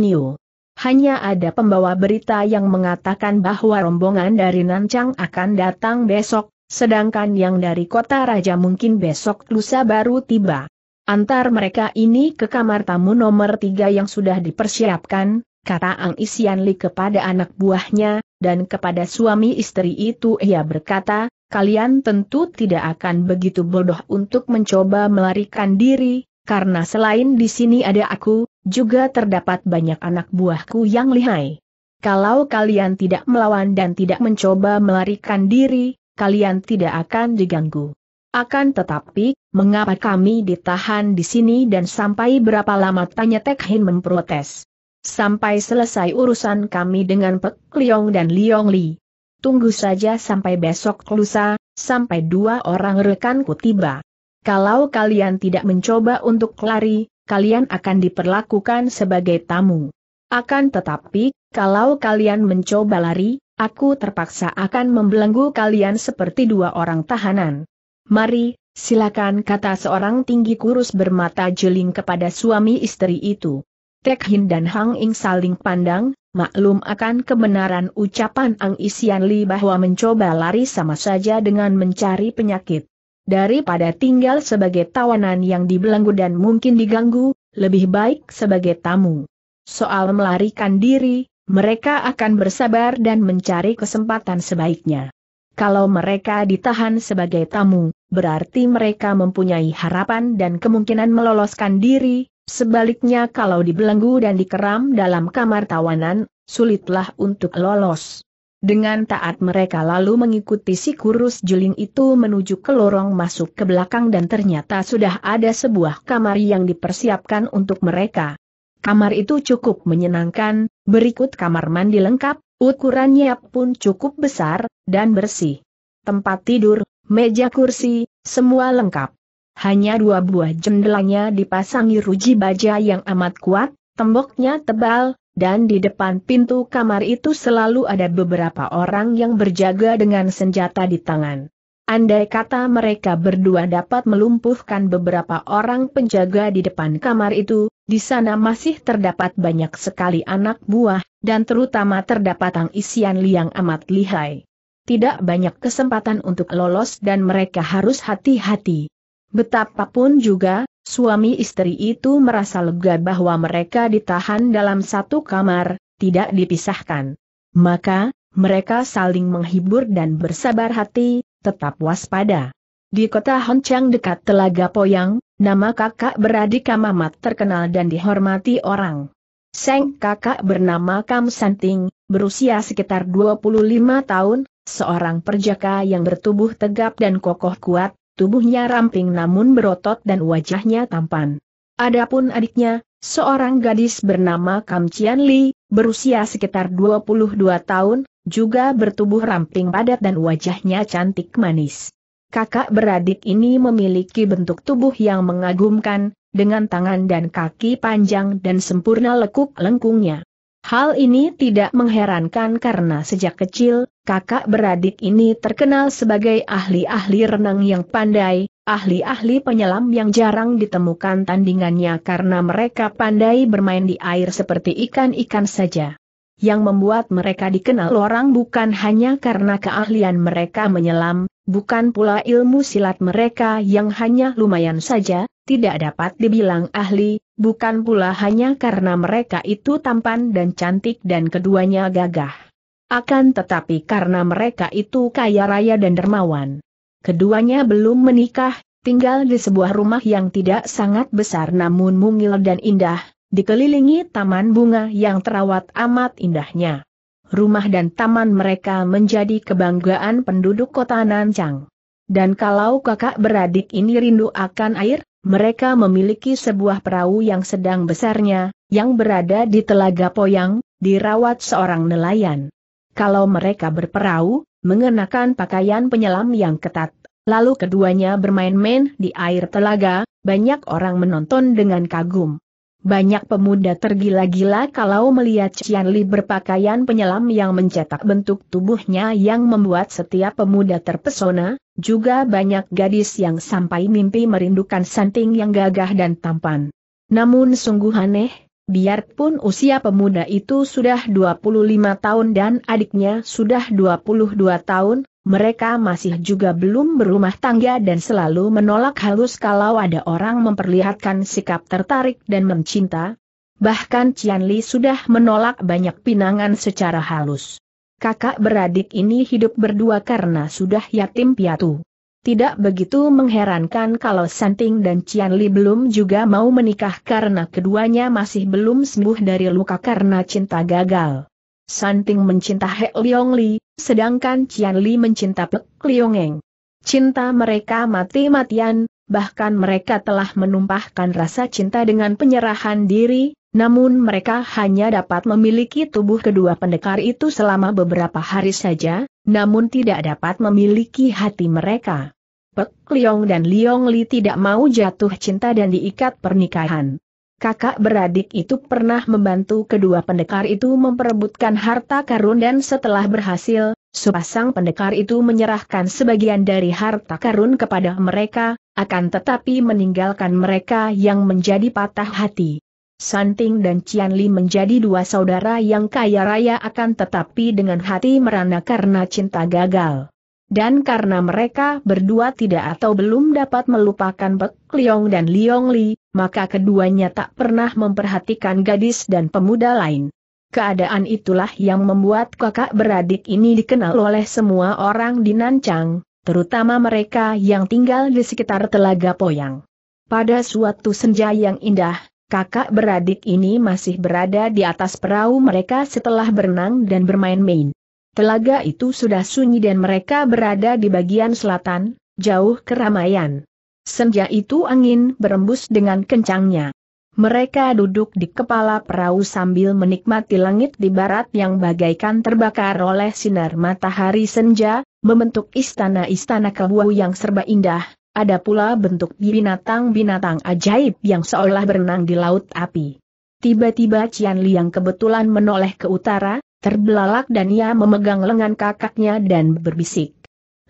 Hanya ada pembawa berita yang mengatakan bahwa rombongan dari Nancang akan datang besok, sedangkan yang dari kota raja mungkin besok lusa baru tiba. Antar mereka ini ke kamar tamu nomor tiga yang sudah dipersiapkan, kata Ang Isian kepada anak buahnya, dan kepada suami istri itu ia berkata, kalian tentu tidak akan begitu bodoh untuk mencoba melarikan diri, karena selain di sini ada aku, juga terdapat banyak anak buahku yang lihai. Kalau kalian tidak melawan dan tidak mencoba melarikan diri, kalian tidak akan diganggu. Akan tetapi, mengapa kami ditahan di sini dan sampai berapa lama tanya Tekhin memprotes? Sampai selesai urusan kami dengan Pek Liong dan Liong Li. Tunggu saja sampai besok lusa, sampai dua orang rekanku tiba. Kalau kalian tidak mencoba untuk lari, kalian akan diperlakukan sebagai tamu. Akan tetapi, kalau kalian mencoba lari, aku terpaksa akan membelenggu kalian seperti dua orang tahanan. Mari, silakan kata seorang tinggi kurus bermata jeling kepada suami istri itu. Tek Hin dan Hang Ing saling pandang, maklum akan kebenaran ucapan Ang Isian Li bahwa mencoba lari sama saja dengan mencari penyakit. Daripada tinggal sebagai tawanan yang dibelenggu dan mungkin diganggu, lebih baik sebagai tamu. Soal melarikan diri, mereka akan bersabar dan mencari kesempatan sebaiknya. Kalau mereka ditahan sebagai tamu, berarti mereka mempunyai harapan dan kemungkinan meloloskan diri, Sebaliknya kalau dibelenggu dan dikeram dalam kamar tawanan, sulitlah untuk lolos. Dengan taat mereka lalu mengikuti si kurus juling itu menuju ke lorong masuk ke belakang dan ternyata sudah ada sebuah kamar yang dipersiapkan untuk mereka. Kamar itu cukup menyenangkan, berikut kamar mandi lengkap, ukurannya pun cukup besar, dan bersih. Tempat tidur, meja kursi, semua lengkap. Hanya dua buah jendelanya dipasangi ruji baja yang amat kuat, temboknya tebal, dan di depan pintu kamar itu selalu ada beberapa orang yang berjaga dengan senjata di tangan. Andai kata mereka berdua dapat melumpuhkan beberapa orang penjaga di depan kamar itu, di sana masih terdapat banyak sekali anak buah, dan terutama terdapat Tang Isian Liang amat lihai. Tidak banyak kesempatan untuk lolos dan mereka harus hati-hati. Betapapun juga, suami istri itu merasa lega bahwa mereka ditahan dalam satu kamar, tidak dipisahkan. Maka, mereka saling menghibur dan bersabar hati, tetap waspada. Di kota Honcang dekat Telaga Poyang, nama kakak beradik Kamamat terkenal dan dihormati orang. Seng kakak bernama Kam Santing, berusia sekitar 25 tahun, seorang perjaka yang bertubuh tegap dan kokoh kuat, tubuhnya ramping namun berotot dan wajahnya tampan. Adapun adiknya, seorang gadis bernama Kam Cian Li, berusia sekitar 22 tahun, juga bertubuh ramping padat dan wajahnya cantik manis. Kakak beradik ini memiliki bentuk tubuh yang mengagumkan, dengan tangan dan kaki panjang dan sempurna lekuk lengkungnya. Hal ini tidak mengherankan karena sejak kecil, kakak beradik ini terkenal sebagai ahli-ahli renang yang pandai, ahli-ahli penyelam yang jarang ditemukan tandingannya karena mereka pandai bermain di air seperti ikan-ikan saja. Yang membuat mereka dikenal orang bukan hanya karena keahlian mereka menyelam, bukan pula ilmu silat mereka yang hanya lumayan saja, tidak dapat dibilang ahli, bukan pula hanya karena mereka itu tampan dan cantik dan keduanya gagah. Akan tetapi karena mereka itu kaya raya dan dermawan. Keduanya belum menikah, tinggal di sebuah rumah yang tidak sangat besar namun mungil dan indah, dikelilingi taman bunga yang terawat amat indahnya. Rumah dan taman mereka menjadi kebanggaan penduduk kota Nancang. Dan kalau kakak beradik ini rindu akan air, mereka memiliki sebuah perahu yang sedang besarnya, yang berada di Telaga Poyang, dirawat seorang nelayan. Kalau mereka berperahu, mengenakan pakaian penyelam yang ketat, lalu keduanya bermain-main di air telaga, banyak orang menonton dengan kagum. Banyak pemuda tergila-gila kalau melihat Cian Li berpakaian penyelam yang mencetak bentuk tubuhnya yang membuat setiap pemuda terpesona, juga banyak gadis yang sampai mimpi merindukan santing yang gagah dan tampan. Namun sungguh aneh, biarpun usia pemuda itu sudah 25 tahun dan adiknya sudah 22 tahun, mereka masih juga belum berumah tangga dan selalu menolak halus kalau ada orang memperlihatkan sikap tertarik dan mencinta. Bahkan Cian Li sudah menolak banyak pinangan secara halus. Kakak beradik ini hidup berdua karena sudah yatim piatu. Tidak begitu mengherankan kalau Santing dan Cian Li belum juga mau menikah karena keduanya masih belum sembuh dari luka karena cinta gagal. Santing mencinta He Leong Li, sedangkan Cian Li mencinta Pek Eng. Cinta mereka mati-matian, bahkan mereka telah menumpahkan rasa cinta dengan penyerahan diri, namun mereka hanya dapat memiliki tubuh kedua pendekar itu selama beberapa hari saja, namun tidak dapat memiliki hati mereka. Pek Leong dan Leong Li tidak mau jatuh cinta dan diikat pernikahan kakak beradik itu pernah membantu kedua pendekar itu memperebutkan harta karun dan setelah berhasil, sepasang pendekar itu menyerahkan sebagian dari harta karun kepada mereka, akan tetapi meninggalkan mereka yang menjadi patah hati. Santing dan Cianli menjadi dua saudara yang kaya raya akan tetapi dengan hati merana karena cinta gagal. Dan karena mereka berdua tidak atau belum dapat melupakan Pek Liong dan Liong Li, maka keduanya tak pernah memperhatikan gadis dan pemuda lain. Keadaan itulah yang membuat kakak beradik ini dikenal oleh semua orang di Nancang, terutama mereka yang tinggal di sekitar Telaga Poyang. Pada suatu senja yang indah, kakak beradik ini masih berada di atas perahu mereka setelah berenang dan bermain-main. Telaga itu sudah sunyi dan mereka berada di bagian selatan, jauh keramaian. Senja itu angin berembus dengan kencangnya. Mereka duduk di kepala perahu sambil menikmati langit di barat yang bagaikan terbakar oleh sinar matahari senja, membentuk istana-istana kebuah yang serba indah, ada pula bentuk binatang-binatang ajaib yang seolah berenang di laut api. Tiba-tiba Cian Liang kebetulan menoleh ke utara, terbelalak dan ia memegang lengan kakaknya dan berbisik.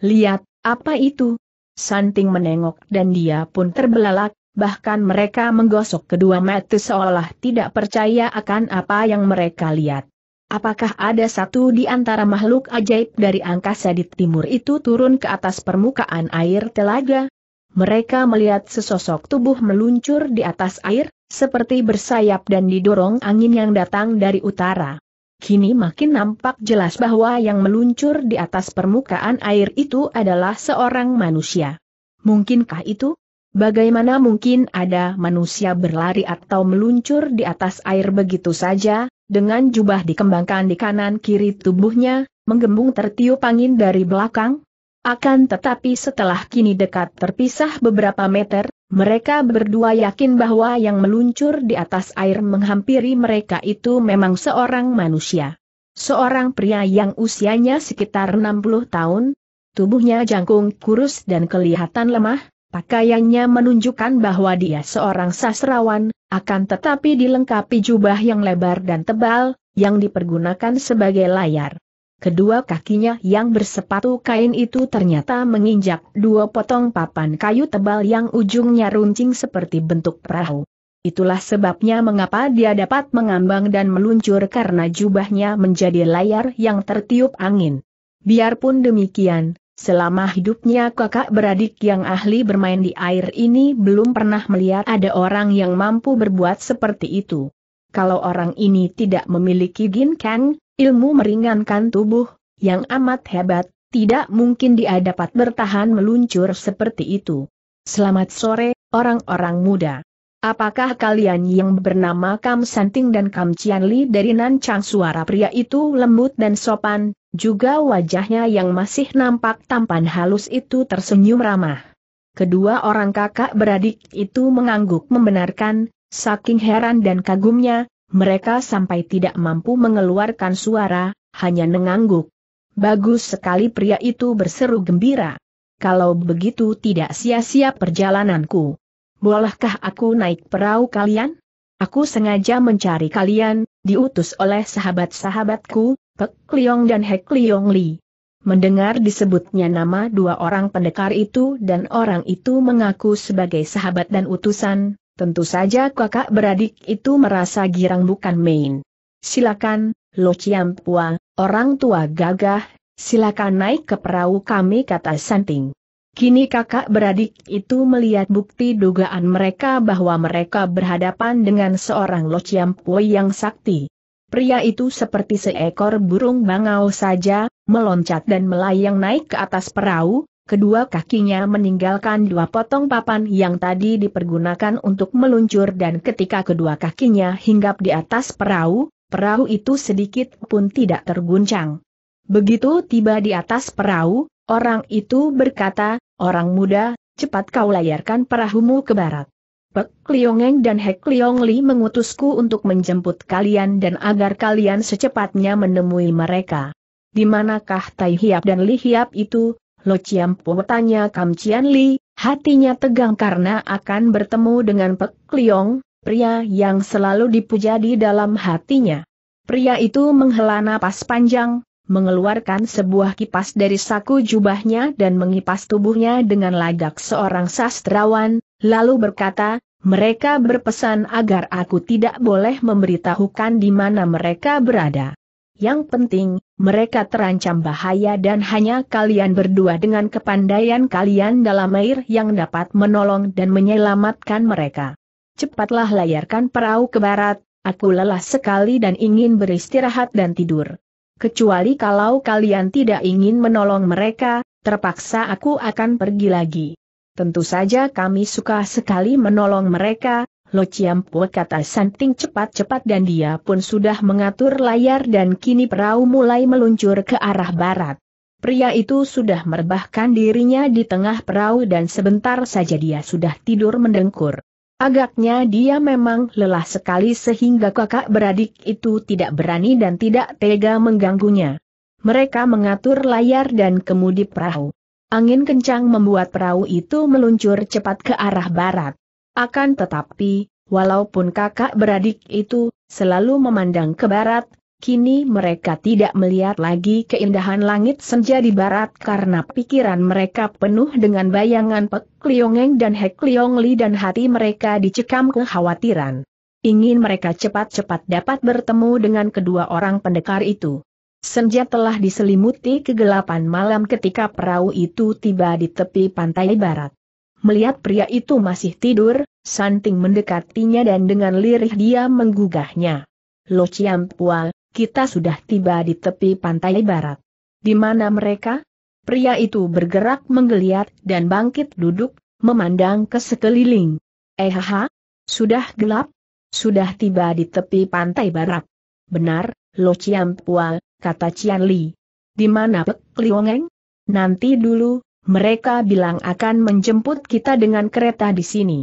Lihat, apa itu? Santing menengok dan dia pun terbelalak, bahkan mereka menggosok kedua mata seolah tidak percaya akan apa yang mereka lihat. Apakah ada satu di antara makhluk ajaib dari angkasa di timur itu turun ke atas permukaan air telaga? Mereka melihat sesosok tubuh meluncur di atas air, seperti bersayap dan didorong angin yang datang dari utara kini makin nampak jelas bahwa yang meluncur di atas permukaan air itu adalah seorang manusia. Mungkinkah itu? Bagaimana mungkin ada manusia berlari atau meluncur di atas air begitu saja, dengan jubah dikembangkan di kanan kiri tubuhnya, menggembung tertiup angin dari belakang, akan tetapi setelah kini dekat terpisah beberapa meter, mereka berdua yakin bahwa yang meluncur di atas air menghampiri mereka itu memang seorang manusia. Seorang pria yang usianya sekitar 60 tahun, tubuhnya jangkung kurus dan kelihatan lemah, pakaiannya menunjukkan bahwa dia seorang sastrawan, akan tetapi dilengkapi jubah yang lebar dan tebal, yang dipergunakan sebagai layar. Kedua kakinya yang bersepatu kain itu ternyata menginjak dua potong papan kayu tebal yang ujungnya runcing seperti bentuk perahu. Itulah sebabnya mengapa dia dapat mengambang dan meluncur karena jubahnya menjadi layar yang tertiup angin. Biarpun demikian, selama hidupnya kakak beradik yang ahli bermain di air ini belum pernah melihat ada orang yang mampu berbuat seperti itu. Kalau orang ini tidak memiliki ginkang, Ilmu meringankan tubuh, yang amat hebat, tidak mungkin dia dapat bertahan meluncur seperti itu. Selamat sore, orang-orang muda. Apakah kalian yang bernama Kam Santing dan Kam Cianli dari Nancang suara pria itu lembut dan sopan, juga wajahnya yang masih nampak tampan halus itu tersenyum ramah. Kedua orang kakak beradik itu mengangguk membenarkan, saking heran dan kagumnya, mereka sampai tidak mampu mengeluarkan suara, hanya nengangguk. Bagus sekali pria itu berseru gembira. Kalau begitu tidak sia-sia perjalananku. Bolehkah aku naik perahu kalian? Aku sengaja mencari kalian, diutus oleh sahabat-sahabatku, Pek Liong dan Hek Liong Li. Mendengar disebutnya nama dua orang pendekar itu dan orang itu mengaku sebagai sahabat dan utusan, Tentu saja kakak beradik itu merasa girang bukan main. Silakan, Lo Chiam Pua, orang tua gagah, silakan naik ke perahu kami kata Santing. Kini kakak beradik itu melihat bukti dugaan mereka bahwa mereka berhadapan dengan seorang Lo Chiam Pua yang sakti. Pria itu seperti seekor burung bangau saja, meloncat dan melayang naik ke atas perahu, kedua kakinya meninggalkan dua potong papan yang tadi dipergunakan untuk meluncur dan ketika kedua kakinya hinggap di atas perahu, perahu itu sedikit pun tidak terguncang. Begitu tiba di atas perahu, orang itu berkata, orang muda, cepat kau layarkan perahumu ke barat. Pek Liongeng dan Hek Liong mengutusku untuk menjemput kalian dan agar kalian secepatnya menemui mereka. Di manakah Tai Hiap dan Li Hiap itu, Lo Chiam Po tanya Kam Chian Li, hatinya tegang karena akan bertemu dengan Pek Liong, pria yang selalu dipuja di dalam hatinya. Pria itu menghela napas panjang, mengeluarkan sebuah kipas dari saku jubahnya dan mengipas tubuhnya dengan lagak seorang sastrawan, lalu berkata, mereka berpesan agar aku tidak boleh memberitahukan di mana mereka berada. Yang penting, mereka terancam bahaya dan hanya kalian berdua dengan kepandaian kalian dalam air yang dapat menolong dan menyelamatkan mereka. Cepatlah layarkan perahu ke barat, aku lelah sekali dan ingin beristirahat dan tidur. Kecuali kalau kalian tidak ingin menolong mereka, terpaksa aku akan pergi lagi. Tentu saja kami suka sekali menolong mereka, Lo Chiampua kata Santing cepat-cepat dan dia pun sudah mengatur layar dan kini perahu mulai meluncur ke arah barat. Pria itu sudah merebahkan dirinya di tengah perahu dan sebentar saja dia sudah tidur mendengkur. Agaknya dia memang lelah sekali sehingga kakak beradik itu tidak berani dan tidak tega mengganggunya. Mereka mengatur layar dan kemudi perahu. Angin kencang membuat perahu itu meluncur cepat ke arah barat. Akan tetapi, walaupun kakak beradik itu selalu memandang ke barat, kini mereka tidak melihat lagi keindahan langit senja di barat karena pikiran mereka penuh dengan bayangan Pek Liongeng dan Hek Liong dan hati mereka dicekam kekhawatiran. Ingin mereka cepat-cepat dapat bertemu dengan kedua orang pendekar itu. Senja telah diselimuti kegelapan malam ketika perahu itu tiba di tepi pantai barat. Melihat pria itu masih tidur, Santing mendekatinya dan dengan lirih dia menggugahnya. Lo Ciampua, kita sudah tiba di tepi pantai barat. Di mana mereka? Pria itu bergerak menggeliat dan bangkit duduk, memandang ke sekeliling. Eh ha, sudah gelap? Sudah tiba di tepi pantai barat. Benar, Lo Ciampual, kata Cian Li. Di mana Pek Liongeng? Nanti dulu, mereka bilang akan menjemput kita dengan kereta di sini.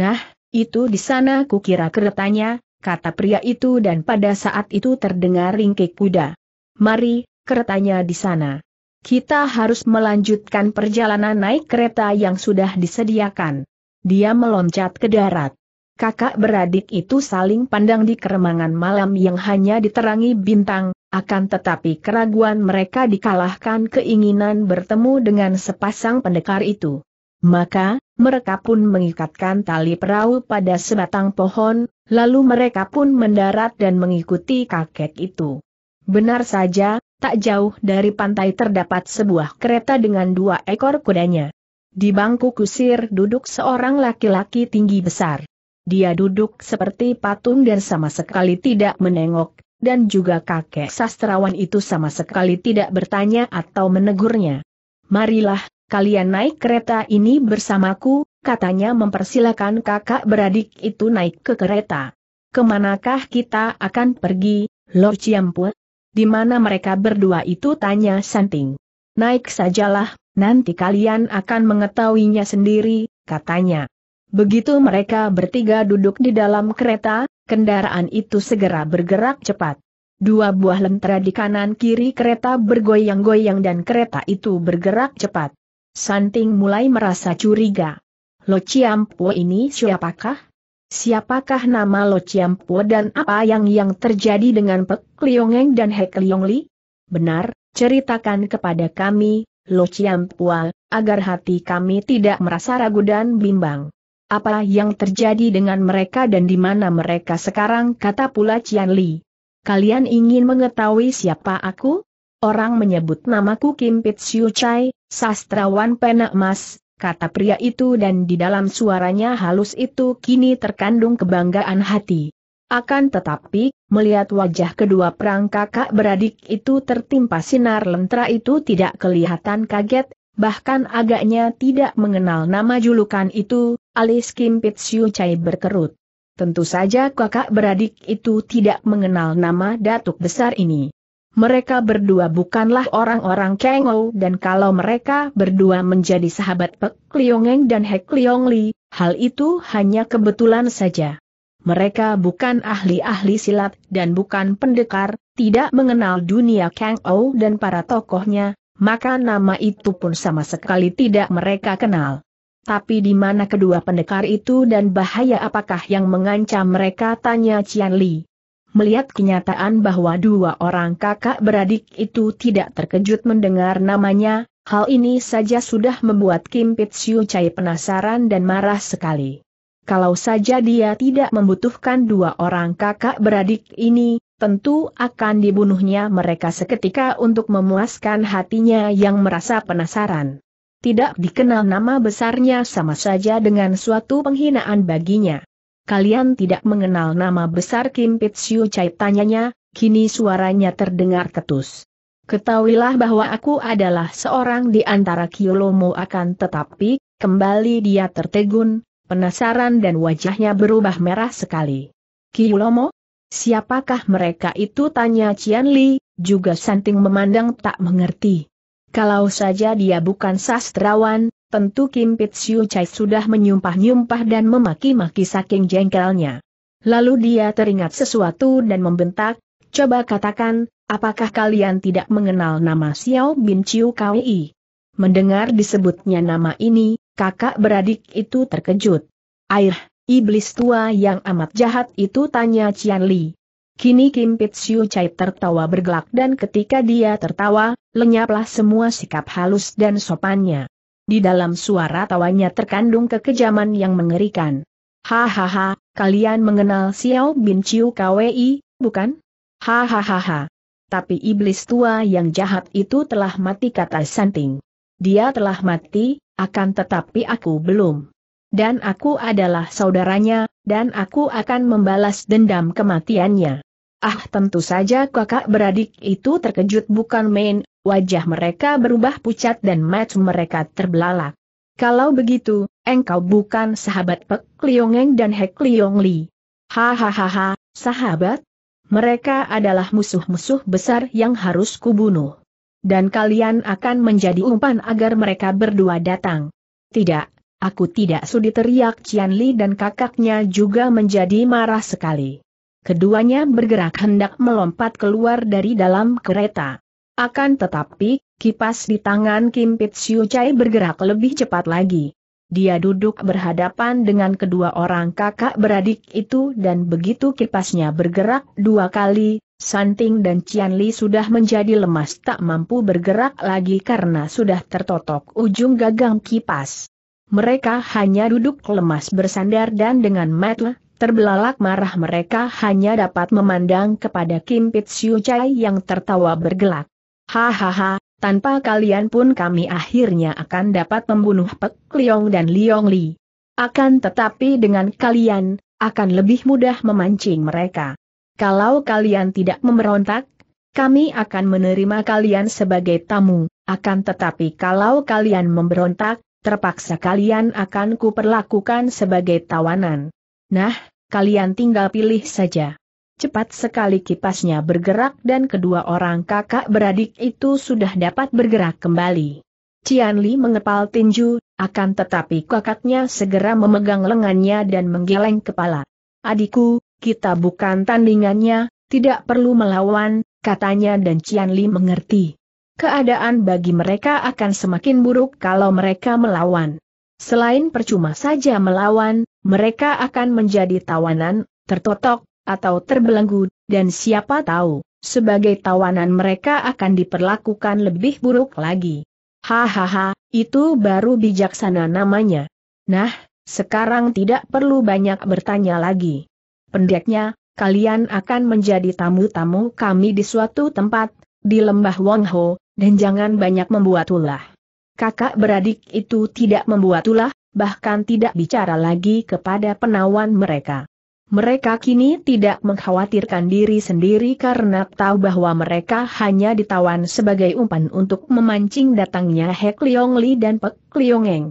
Nah, itu di sana kukira keretanya, kata pria itu dan pada saat itu terdengar ringkik kuda. Mari, keretanya di sana. Kita harus melanjutkan perjalanan naik kereta yang sudah disediakan. Dia meloncat ke darat kakak beradik itu saling pandang di keremangan malam yang hanya diterangi bintang, akan tetapi keraguan mereka dikalahkan keinginan bertemu dengan sepasang pendekar itu. Maka, mereka pun mengikatkan tali perahu pada sebatang pohon, lalu mereka pun mendarat dan mengikuti kakek itu. Benar saja, tak jauh dari pantai terdapat sebuah kereta dengan dua ekor kudanya. Di bangku kusir duduk seorang laki-laki tinggi besar. Dia duduk seperti patung dan sama sekali tidak menengok, dan juga kakek sastrawan itu sama sekali tidak bertanya atau menegurnya. Marilah, kalian naik kereta ini bersamaku, katanya mempersilahkan kakak beradik itu naik ke kereta. Kemanakah kita akan pergi, Lord Ciampu? Di mana mereka berdua itu tanya Santing. Naik sajalah, nanti kalian akan mengetahuinya sendiri, katanya. Begitu mereka bertiga duduk di dalam kereta, kendaraan itu segera bergerak cepat. Dua buah lentera di kanan kiri kereta bergoyang-goyang dan kereta itu bergerak cepat. Santing mulai merasa curiga. Lo Ciampo ini siapakah? Siapakah nama Lo Ciampo dan apa yang yang terjadi dengan Pek Liongeng dan Hek Liongli? Benar, ceritakan kepada kami, Lo Ciampo, agar hati kami tidak merasa ragu dan bimbang. Apa yang terjadi dengan mereka dan di mana mereka sekarang kata pula Cian Li. Kalian ingin mengetahui siapa aku? Orang menyebut namaku Kim Pit Siu Chai, sastrawan pena emas, kata pria itu dan di dalam suaranya halus itu kini terkandung kebanggaan hati. Akan tetapi, melihat wajah kedua perang kakak beradik itu tertimpa sinar lentera itu tidak kelihatan kaget, bahkan agaknya tidak mengenal nama julukan itu, alis Kim Pitsiu Chai berkerut. Tentu saja kakak beradik itu tidak mengenal nama datuk besar ini. Mereka berdua bukanlah orang-orang Kengou dan kalau mereka berdua menjadi sahabat Pek Liongeng dan Hek Liongli, hal itu hanya kebetulan saja. Mereka bukan ahli-ahli silat dan bukan pendekar, tidak mengenal dunia Kang dan para tokohnya, maka nama itu pun sama sekali tidak mereka kenal. Tapi di mana kedua pendekar itu dan bahaya apakah yang mengancam mereka tanya Cian Li. Melihat kenyataan bahwa dua orang kakak beradik itu tidak terkejut mendengar namanya, hal ini saja sudah membuat Kim Siu Chai penasaran dan marah sekali. Kalau saja dia tidak membutuhkan dua orang kakak beradik ini, tentu akan dibunuhnya mereka seketika untuk memuaskan hatinya yang merasa penasaran. Tidak dikenal nama besarnya sama saja dengan suatu penghinaan baginya. Kalian tidak mengenal nama besar Kim Pitsiu Chai tanyanya, kini suaranya terdengar ketus. Ketahuilah bahwa aku adalah seorang di antara Kiyolomo akan tetapi, kembali dia tertegun, penasaran dan wajahnya berubah merah sekali. Kiyolomo, Siapakah mereka itu tanya Cian Li, juga Santing memandang tak mengerti. Kalau saja dia bukan sastrawan, tentu Kim Pit Siu Chai sudah menyumpah-nyumpah dan memaki-maki saking jengkelnya. Lalu dia teringat sesuatu dan membentak, coba katakan, apakah kalian tidak mengenal nama Xiao Bin Chiu Kui? Mendengar disebutnya nama ini, kakak beradik itu terkejut. Air, Iblis tua yang amat jahat itu tanya Cian Li. Kini Kim Pit Siu Chai tertawa bergelak dan ketika dia tertawa, lenyaplah semua sikap halus dan sopannya. Di dalam suara tawanya terkandung kekejaman yang mengerikan. Hahaha, kalian mengenal Xiao Bin Chiu KWI, bukan? Hahaha. Tapi iblis tua yang jahat itu telah mati kata Santing. Dia telah mati, akan tetapi aku belum dan aku adalah saudaranya, dan aku akan membalas dendam kematiannya. Ah tentu saja kakak beradik itu terkejut bukan main, wajah mereka berubah pucat dan match mereka terbelalak. Kalau begitu, engkau bukan sahabat Pek Liongeng dan Hek Liong Hahaha, sahabat? Mereka adalah musuh-musuh besar yang harus kubunuh. Dan kalian akan menjadi umpan agar mereka berdua datang. Tidak, Aku tidak sudi teriak Cian Li dan kakaknya juga menjadi marah sekali. Keduanya bergerak hendak melompat keluar dari dalam kereta. Akan tetapi, kipas di tangan Kim Pit Siu Chai bergerak lebih cepat lagi. Dia duduk berhadapan dengan kedua orang kakak beradik itu dan begitu kipasnya bergerak dua kali, Santing dan Cian Li sudah menjadi lemas tak mampu bergerak lagi karena sudah tertotok ujung gagang kipas mereka hanya duduk lemas bersandar dan dengan mata terbelalak marah mereka hanya dapat memandang kepada Kim Siu Chai yang tertawa bergelak. Hahaha, tanpa kalian pun kami akhirnya akan dapat membunuh Pek Liong dan Liong Li. Akan tetapi dengan kalian, akan lebih mudah memancing mereka. Kalau kalian tidak memberontak, kami akan menerima kalian sebagai tamu, akan tetapi kalau kalian memberontak, terpaksa kalian akan kuperlakukan sebagai tawanan. Nah, kalian tinggal pilih saja. Cepat sekali kipasnya bergerak dan kedua orang kakak beradik itu sudah dapat bergerak kembali. Cianli mengepal tinju, akan tetapi kakaknya segera memegang lengannya dan menggeleng kepala. Adikku, kita bukan tandingannya, tidak perlu melawan, katanya dan Cianli mengerti keadaan bagi mereka akan semakin buruk kalau mereka melawan. Selain percuma saja melawan, mereka akan menjadi tawanan, tertotok, atau terbelenggu, dan siapa tahu, sebagai tawanan mereka akan diperlakukan lebih buruk lagi. Hahaha, itu baru bijaksana namanya. Nah, sekarang tidak perlu banyak bertanya lagi. Pendeknya, kalian akan menjadi tamu-tamu kami di suatu tempat, di lembah Wongho, dan jangan banyak membuat ulah. Kakak beradik itu tidak membuat ulah, bahkan tidak bicara lagi kepada penawan mereka. Mereka kini tidak mengkhawatirkan diri sendiri karena tahu bahwa mereka hanya ditawan sebagai umpan untuk memancing datangnya Hek Leong Li dan Pek Leong Eng.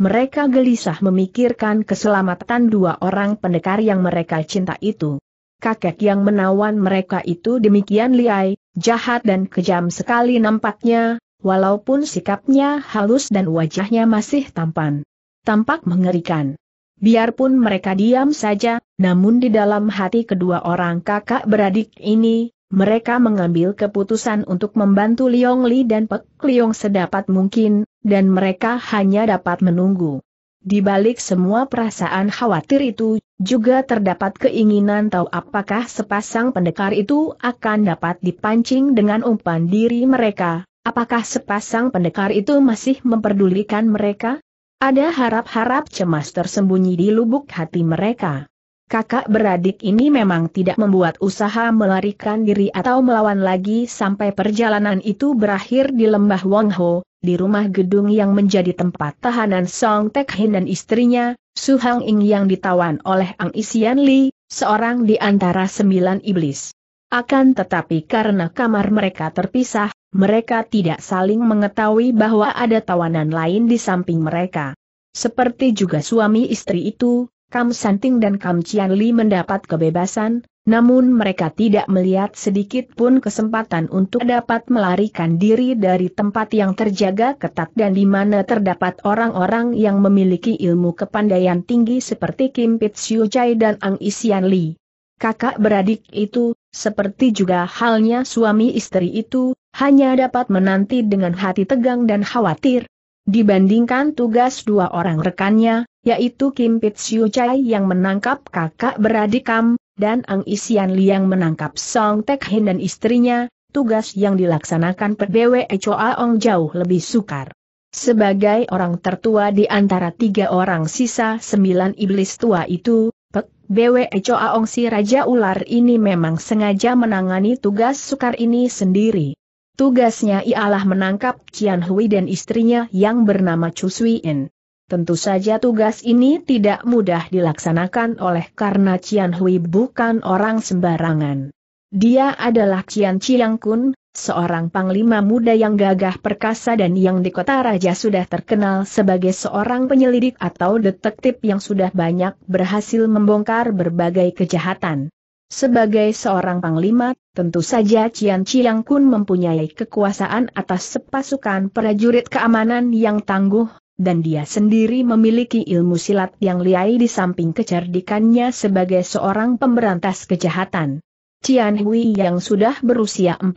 Mereka gelisah memikirkan keselamatan dua orang pendekar yang mereka cinta itu kakek yang menawan mereka itu demikian liai, jahat dan kejam sekali nampaknya, walaupun sikapnya halus dan wajahnya masih tampan. Tampak mengerikan. Biarpun mereka diam saja, namun di dalam hati kedua orang kakak beradik ini, mereka mengambil keputusan untuk membantu Liong Li dan Pek Liong sedapat mungkin, dan mereka hanya dapat menunggu. Di balik semua perasaan khawatir itu, juga terdapat keinginan tahu apakah sepasang pendekar itu akan dapat dipancing dengan umpan diri mereka, apakah sepasang pendekar itu masih memperdulikan mereka? Ada harap-harap cemas tersembunyi di lubuk hati mereka kakak beradik ini memang tidak membuat usaha melarikan diri atau melawan lagi sampai perjalanan itu berakhir di lembah Wangho, di rumah gedung yang menjadi tempat tahanan Song Tek Hin dan istrinya, Su Hang Ing yang ditawan oleh Ang Isian Li, seorang di antara sembilan iblis. Akan tetapi karena kamar mereka terpisah, mereka tidak saling mengetahui bahwa ada tawanan lain di samping mereka. Seperti juga suami istri itu, Kam Santing dan Kam Cian Li mendapat kebebasan, namun mereka tidak melihat sedikit pun kesempatan untuk dapat melarikan diri dari tempat yang terjaga ketat dan di mana terdapat orang-orang yang memiliki ilmu kepandaian tinggi seperti Kim Pit Siu Chai dan Ang Isian Li. Kakak beradik itu, seperti juga halnya suami istri itu, hanya dapat menanti dengan hati tegang dan khawatir. Dibandingkan tugas dua orang rekannya, yaitu Kim Pitsiu Chai yang menangkap kakak beradik Kam, dan Ang Isian Li yang menangkap Song Tek Hin dan istrinya, tugas yang dilaksanakan per BWE Choa Ong jauh lebih sukar. Sebagai orang tertua di antara tiga orang sisa sembilan iblis tua itu, Pek BWE Choa Ong si Raja Ular ini memang sengaja menangani tugas sukar ini sendiri. Tugasnya ialah menangkap Qian Hui dan istrinya yang bernama Chu In. Tentu saja tugas ini tidak mudah dilaksanakan oleh karena Cian Hui bukan orang sembarangan. Dia adalah Cian Chiang Kun, seorang panglima muda yang gagah perkasa dan yang di kota raja sudah terkenal sebagai seorang penyelidik atau detektif yang sudah banyak berhasil membongkar berbagai kejahatan. Sebagai seorang panglima, tentu saja Cian Chiang Kun mempunyai kekuasaan atas sepasukan prajurit keamanan yang tangguh dan dia sendiri memiliki ilmu silat yang liai di samping kecerdikannya sebagai seorang pemberantas kejahatan. Cian Hui yang sudah berusia 43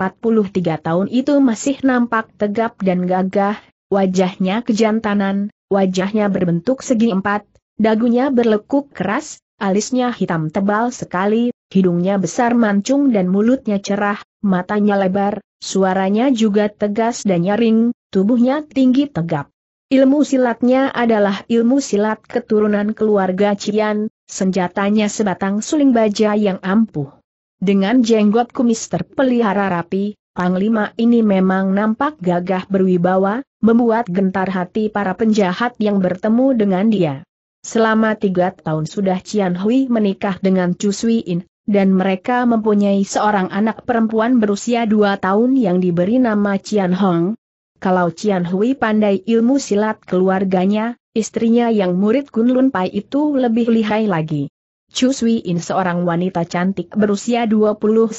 tahun itu masih nampak tegap dan gagah, wajahnya kejantanan, wajahnya berbentuk segi empat, dagunya berlekuk keras, alisnya hitam tebal sekali, hidungnya besar mancung dan mulutnya cerah, matanya lebar, suaranya juga tegas dan nyaring, tubuhnya tinggi tegap. Ilmu silatnya adalah ilmu silat keturunan keluarga Cian, senjatanya sebatang suling baja yang ampuh. Dengan jenggot kumis terpelihara rapi, Panglima ini memang nampak gagah berwibawa, membuat gentar hati para penjahat yang bertemu dengan dia. Selama tiga tahun sudah Cian Hui menikah dengan Chu Sui In, dan mereka mempunyai seorang anak perempuan berusia dua tahun yang diberi nama Cian Hong, kalau Cian Hui pandai ilmu silat keluarganya, istrinya yang murid Kunlun Pai itu lebih lihai lagi. Chu Sui In seorang wanita cantik berusia 29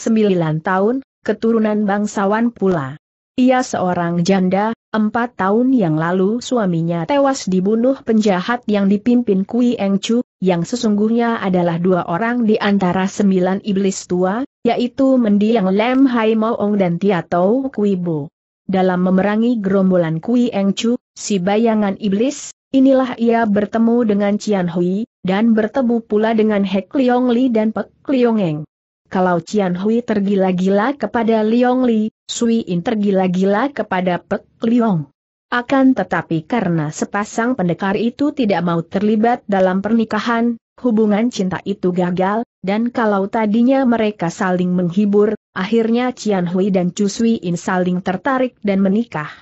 tahun, keturunan bangsawan pula. Ia seorang janda, empat tahun yang lalu suaminya tewas dibunuh penjahat yang dipimpin Kui Eng Chu, yang sesungguhnya adalah dua orang di antara sembilan iblis tua, yaitu mendiang Lem Hai Moong dan Tiatou Kui Bu dalam memerangi gerombolan Kui Eng Chu, si bayangan iblis, inilah ia bertemu dengan Cian Hui, dan bertemu pula dengan Hek Liong Li dan Pek Liong Eng. Kalau Cian Hui tergila-gila kepada Liong Li, Sui In tergila-gila kepada Pek Liong. Akan tetapi karena sepasang pendekar itu tidak mau terlibat dalam pernikahan, hubungan cinta itu gagal, dan kalau tadinya mereka saling menghibur, Akhirnya Cian Hui dan Chu Sui In saling tertarik dan menikah.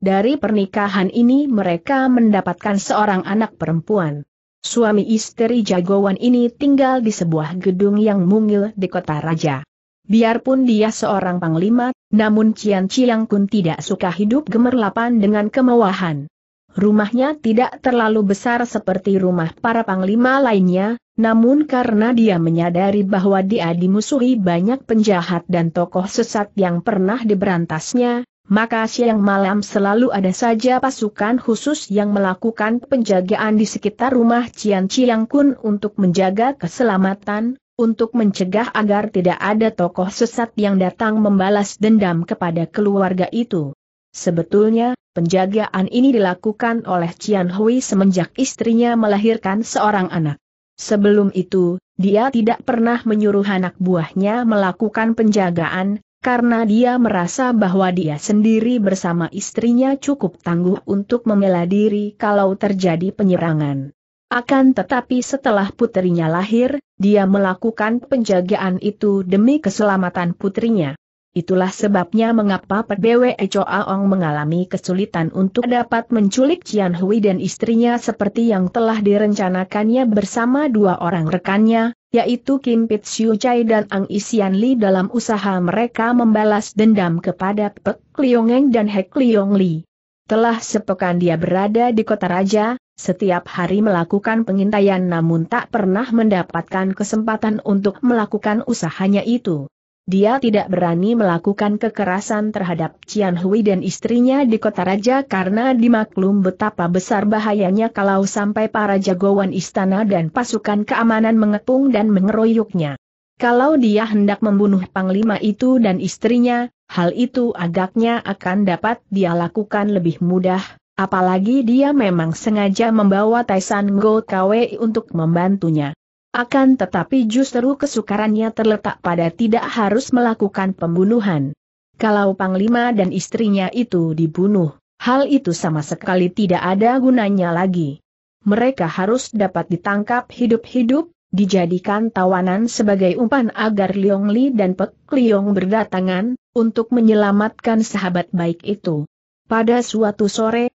Dari pernikahan ini mereka mendapatkan seorang anak perempuan. Suami istri jagoan ini tinggal di sebuah gedung yang mungil di kota raja. Biarpun dia seorang panglima, namun Cian Chiang Kun tidak suka hidup gemerlapan dengan kemewahan. Rumahnya tidak terlalu besar seperti rumah para panglima lainnya, namun karena dia menyadari bahwa dia dimusuhi banyak penjahat dan tokoh sesat yang pernah diberantasnya, maka siang malam selalu ada saja pasukan khusus yang melakukan penjagaan di sekitar rumah Cian Ciang Kun untuk menjaga keselamatan, untuk mencegah agar tidak ada tokoh sesat yang datang membalas dendam kepada keluarga itu. Sebetulnya, penjagaan ini dilakukan oleh Cian Hui semenjak istrinya melahirkan seorang anak. Sebelum itu, dia tidak pernah menyuruh anak buahnya melakukan penjagaan, karena dia merasa bahwa dia sendiri bersama istrinya cukup tangguh untuk membela diri kalau terjadi penyerangan. Akan tetapi setelah putrinya lahir, dia melakukan penjagaan itu demi keselamatan putrinya. Itulah sebabnya mengapa PBWE Choaong mengalami kesulitan untuk dapat menculik Cian Hui dan istrinya seperti yang telah direncanakannya bersama dua orang rekannya, yaitu Kim Pit Siu Chai dan Ang Isian Li dalam usaha mereka membalas dendam kepada Pek Liongeng dan Hek Liong Li. Telah sepekan dia berada di kota raja, setiap hari melakukan pengintaian namun tak pernah mendapatkan kesempatan untuk melakukan usahanya itu. Dia tidak berani melakukan kekerasan terhadap Cian Hui dan istrinya di kota raja karena dimaklum betapa besar bahayanya kalau sampai para jagoan istana dan pasukan keamanan mengepung dan mengeroyoknya. Kalau dia hendak membunuh panglima itu dan istrinya, hal itu agaknya akan dapat dia lakukan lebih mudah, apalagi dia memang sengaja membawa Taisan Go Kwe untuk membantunya. Akan tetapi justru kesukarannya terletak pada tidak harus melakukan pembunuhan. Kalau Panglima dan istrinya itu dibunuh, hal itu sama sekali tidak ada gunanya lagi. Mereka harus dapat ditangkap hidup-hidup, dijadikan tawanan sebagai umpan agar Liong Li dan Pek Liong berdatangan, untuk menyelamatkan sahabat baik itu. Pada suatu sore,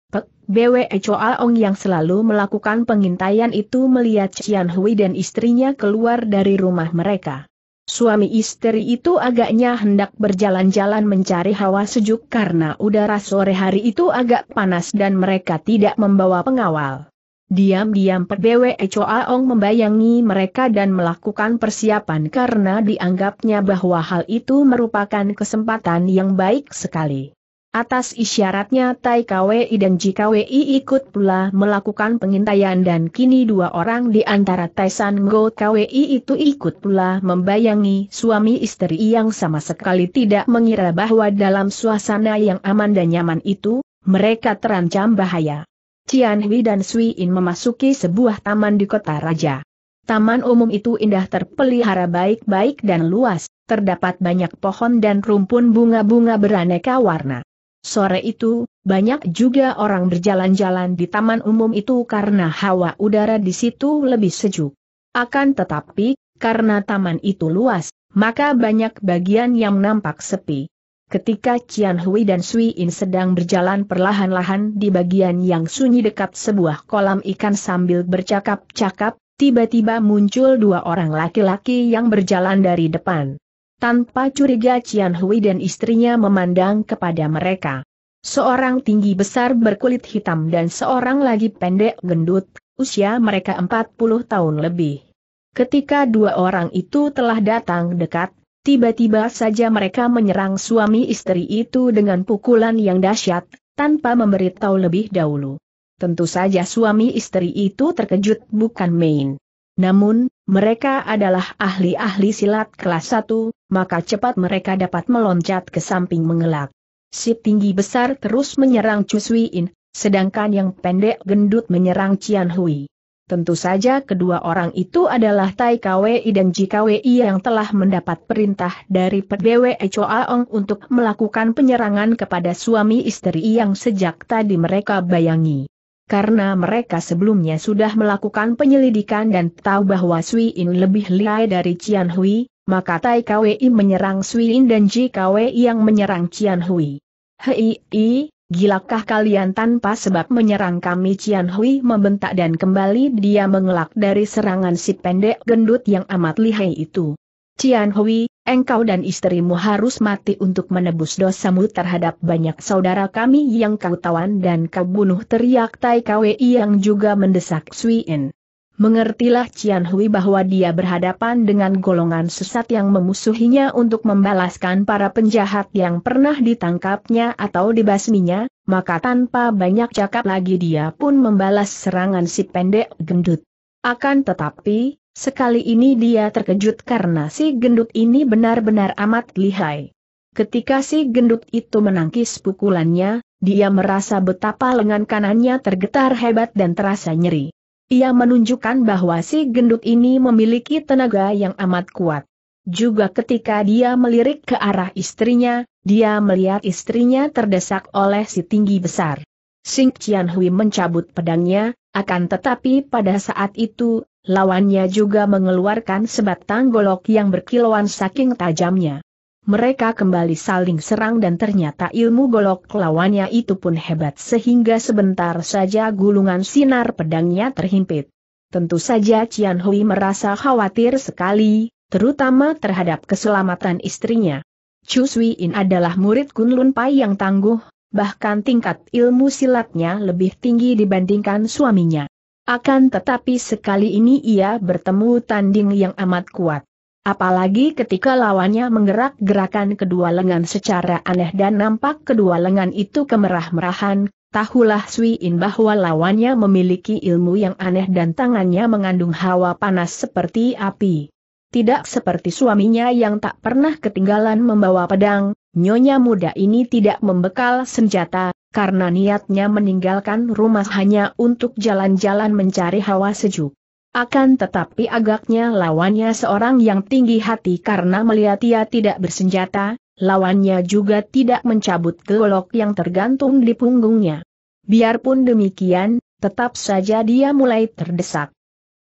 BWE Choa Ong yang selalu melakukan pengintaian itu melihat Cian Hui dan istrinya keluar dari rumah mereka. Suami istri itu agaknya hendak berjalan-jalan mencari hawa sejuk karena udara sore hari itu agak panas dan mereka tidak membawa pengawal. Diam-diam Bwe Choa Ong membayangi mereka dan melakukan persiapan karena dianggapnya bahwa hal itu merupakan kesempatan yang baik sekali. Atas isyaratnya Tai KWI dan JKWI ikut pula melakukan pengintaian dan kini dua orang di antara Tai Go KWI itu ikut pula membayangi suami istri yang sama sekali tidak mengira bahwa dalam suasana yang aman dan nyaman itu, mereka terancam bahaya. Cian Hui dan Sui In memasuki sebuah taman di kota raja. Taman umum itu indah terpelihara baik-baik dan luas, terdapat banyak pohon dan rumpun bunga-bunga beraneka warna. Sore itu, banyak juga orang berjalan-jalan di taman umum itu karena hawa udara di situ lebih sejuk. Akan tetapi, karena taman itu luas, maka banyak bagian yang nampak sepi. Ketika Cian Hui dan Sui In sedang berjalan perlahan-lahan di bagian yang sunyi dekat sebuah kolam ikan sambil bercakap-cakap, tiba-tiba muncul dua orang laki-laki yang berjalan dari depan. Tanpa curiga Cian Hui dan istrinya memandang kepada mereka. Seorang tinggi besar berkulit hitam dan seorang lagi pendek gendut, usia mereka 40 tahun lebih. Ketika dua orang itu telah datang dekat, tiba-tiba saja mereka menyerang suami istri itu dengan pukulan yang dahsyat, tanpa memberitahu lebih dahulu. Tentu saja suami istri itu terkejut bukan main. Namun, mereka adalah ahli-ahli silat kelas 1, maka cepat mereka dapat meloncat ke samping mengelak. Si tinggi besar terus menyerang Chu In, sedangkan yang pendek gendut menyerang Cian Hui. Tentu saja kedua orang itu adalah Tai Kwei dan Ji yang telah mendapat perintah dari PBW Choaong untuk melakukan penyerangan kepada suami istri yang sejak tadi mereka bayangi karena mereka sebelumnya sudah melakukan penyelidikan dan tahu bahwa Sui In lebih lihai dari Cian Hui, maka Tai Kwei menyerang Sui In dan Ji Kwei yang menyerang Cian Hui. Hei, i, gilakah kalian tanpa sebab menyerang kami Cian Hui membentak dan kembali dia mengelak dari serangan si pendek gendut yang amat lihai itu. Cian Hui, engkau dan istrimu harus mati untuk menebus dosamu terhadap banyak saudara kami yang kau tawan dan kau bunuh teriak Tai Kwei yang juga mendesak Sui In. Mengertilah Cian Hui bahwa dia berhadapan dengan golongan sesat yang memusuhinya untuk membalaskan para penjahat yang pernah ditangkapnya atau dibasminya, maka tanpa banyak cakap lagi dia pun membalas serangan si pendek gendut. Akan tetapi, Sekali ini dia terkejut karena si gendut ini benar-benar amat lihai. Ketika si gendut itu menangkis pukulannya, dia merasa betapa lengan kanannya tergetar hebat dan terasa nyeri. Ia menunjukkan bahwa si gendut ini memiliki tenaga yang amat kuat. Juga ketika dia melirik ke arah istrinya, dia melihat istrinya terdesak oleh si tinggi besar. Sing Qian Hui mencabut pedangnya, akan tetapi pada saat itu, lawannya juga mengeluarkan sebatang golok yang berkilauan saking tajamnya. Mereka kembali saling serang dan ternyata ilmu golok lawannya itu pun hebat sehingga sebentar saja gulungan sinar pedangnya terhimpit. Tentu saja Qian Hui merasa khawatir sekali, terutama terhadap keselamatan istrinya. Chu Sui In adalah murid Kunlun Pai yang tangguh, bahkan tingkat ilmu silatnya lebih tinggi dibandingkan suaminya. Akan tetapi sekali ini ia bertemu tanding yang amat kuat. Apalagi ketika lawannya menggerak-gerakan kedua lengan secara aneh dan nampak kedua lengan itu kemerah-merahan, tahulah Sui In bahwa lawannya memiliki ilmu yang aneh dan tangannya mengandung hawa panas seperti api. Tidak seperti suaminya yang tak pernah ketinggalan membawa pedang, nyonya muda ini tidak membekal senjata, karena niatnya meninggalkan rumah hanya untuk jalan-jalan mencari hawa sejuk. Akan tetapi agaknya lawannya seorang yang tinggi hati karena melihat ia tidak bersenjata, lawannya juga tidak mencabut golok yang tergantung di punggungnya. Biarpun demikian, tetap saja dia mulai terdesak.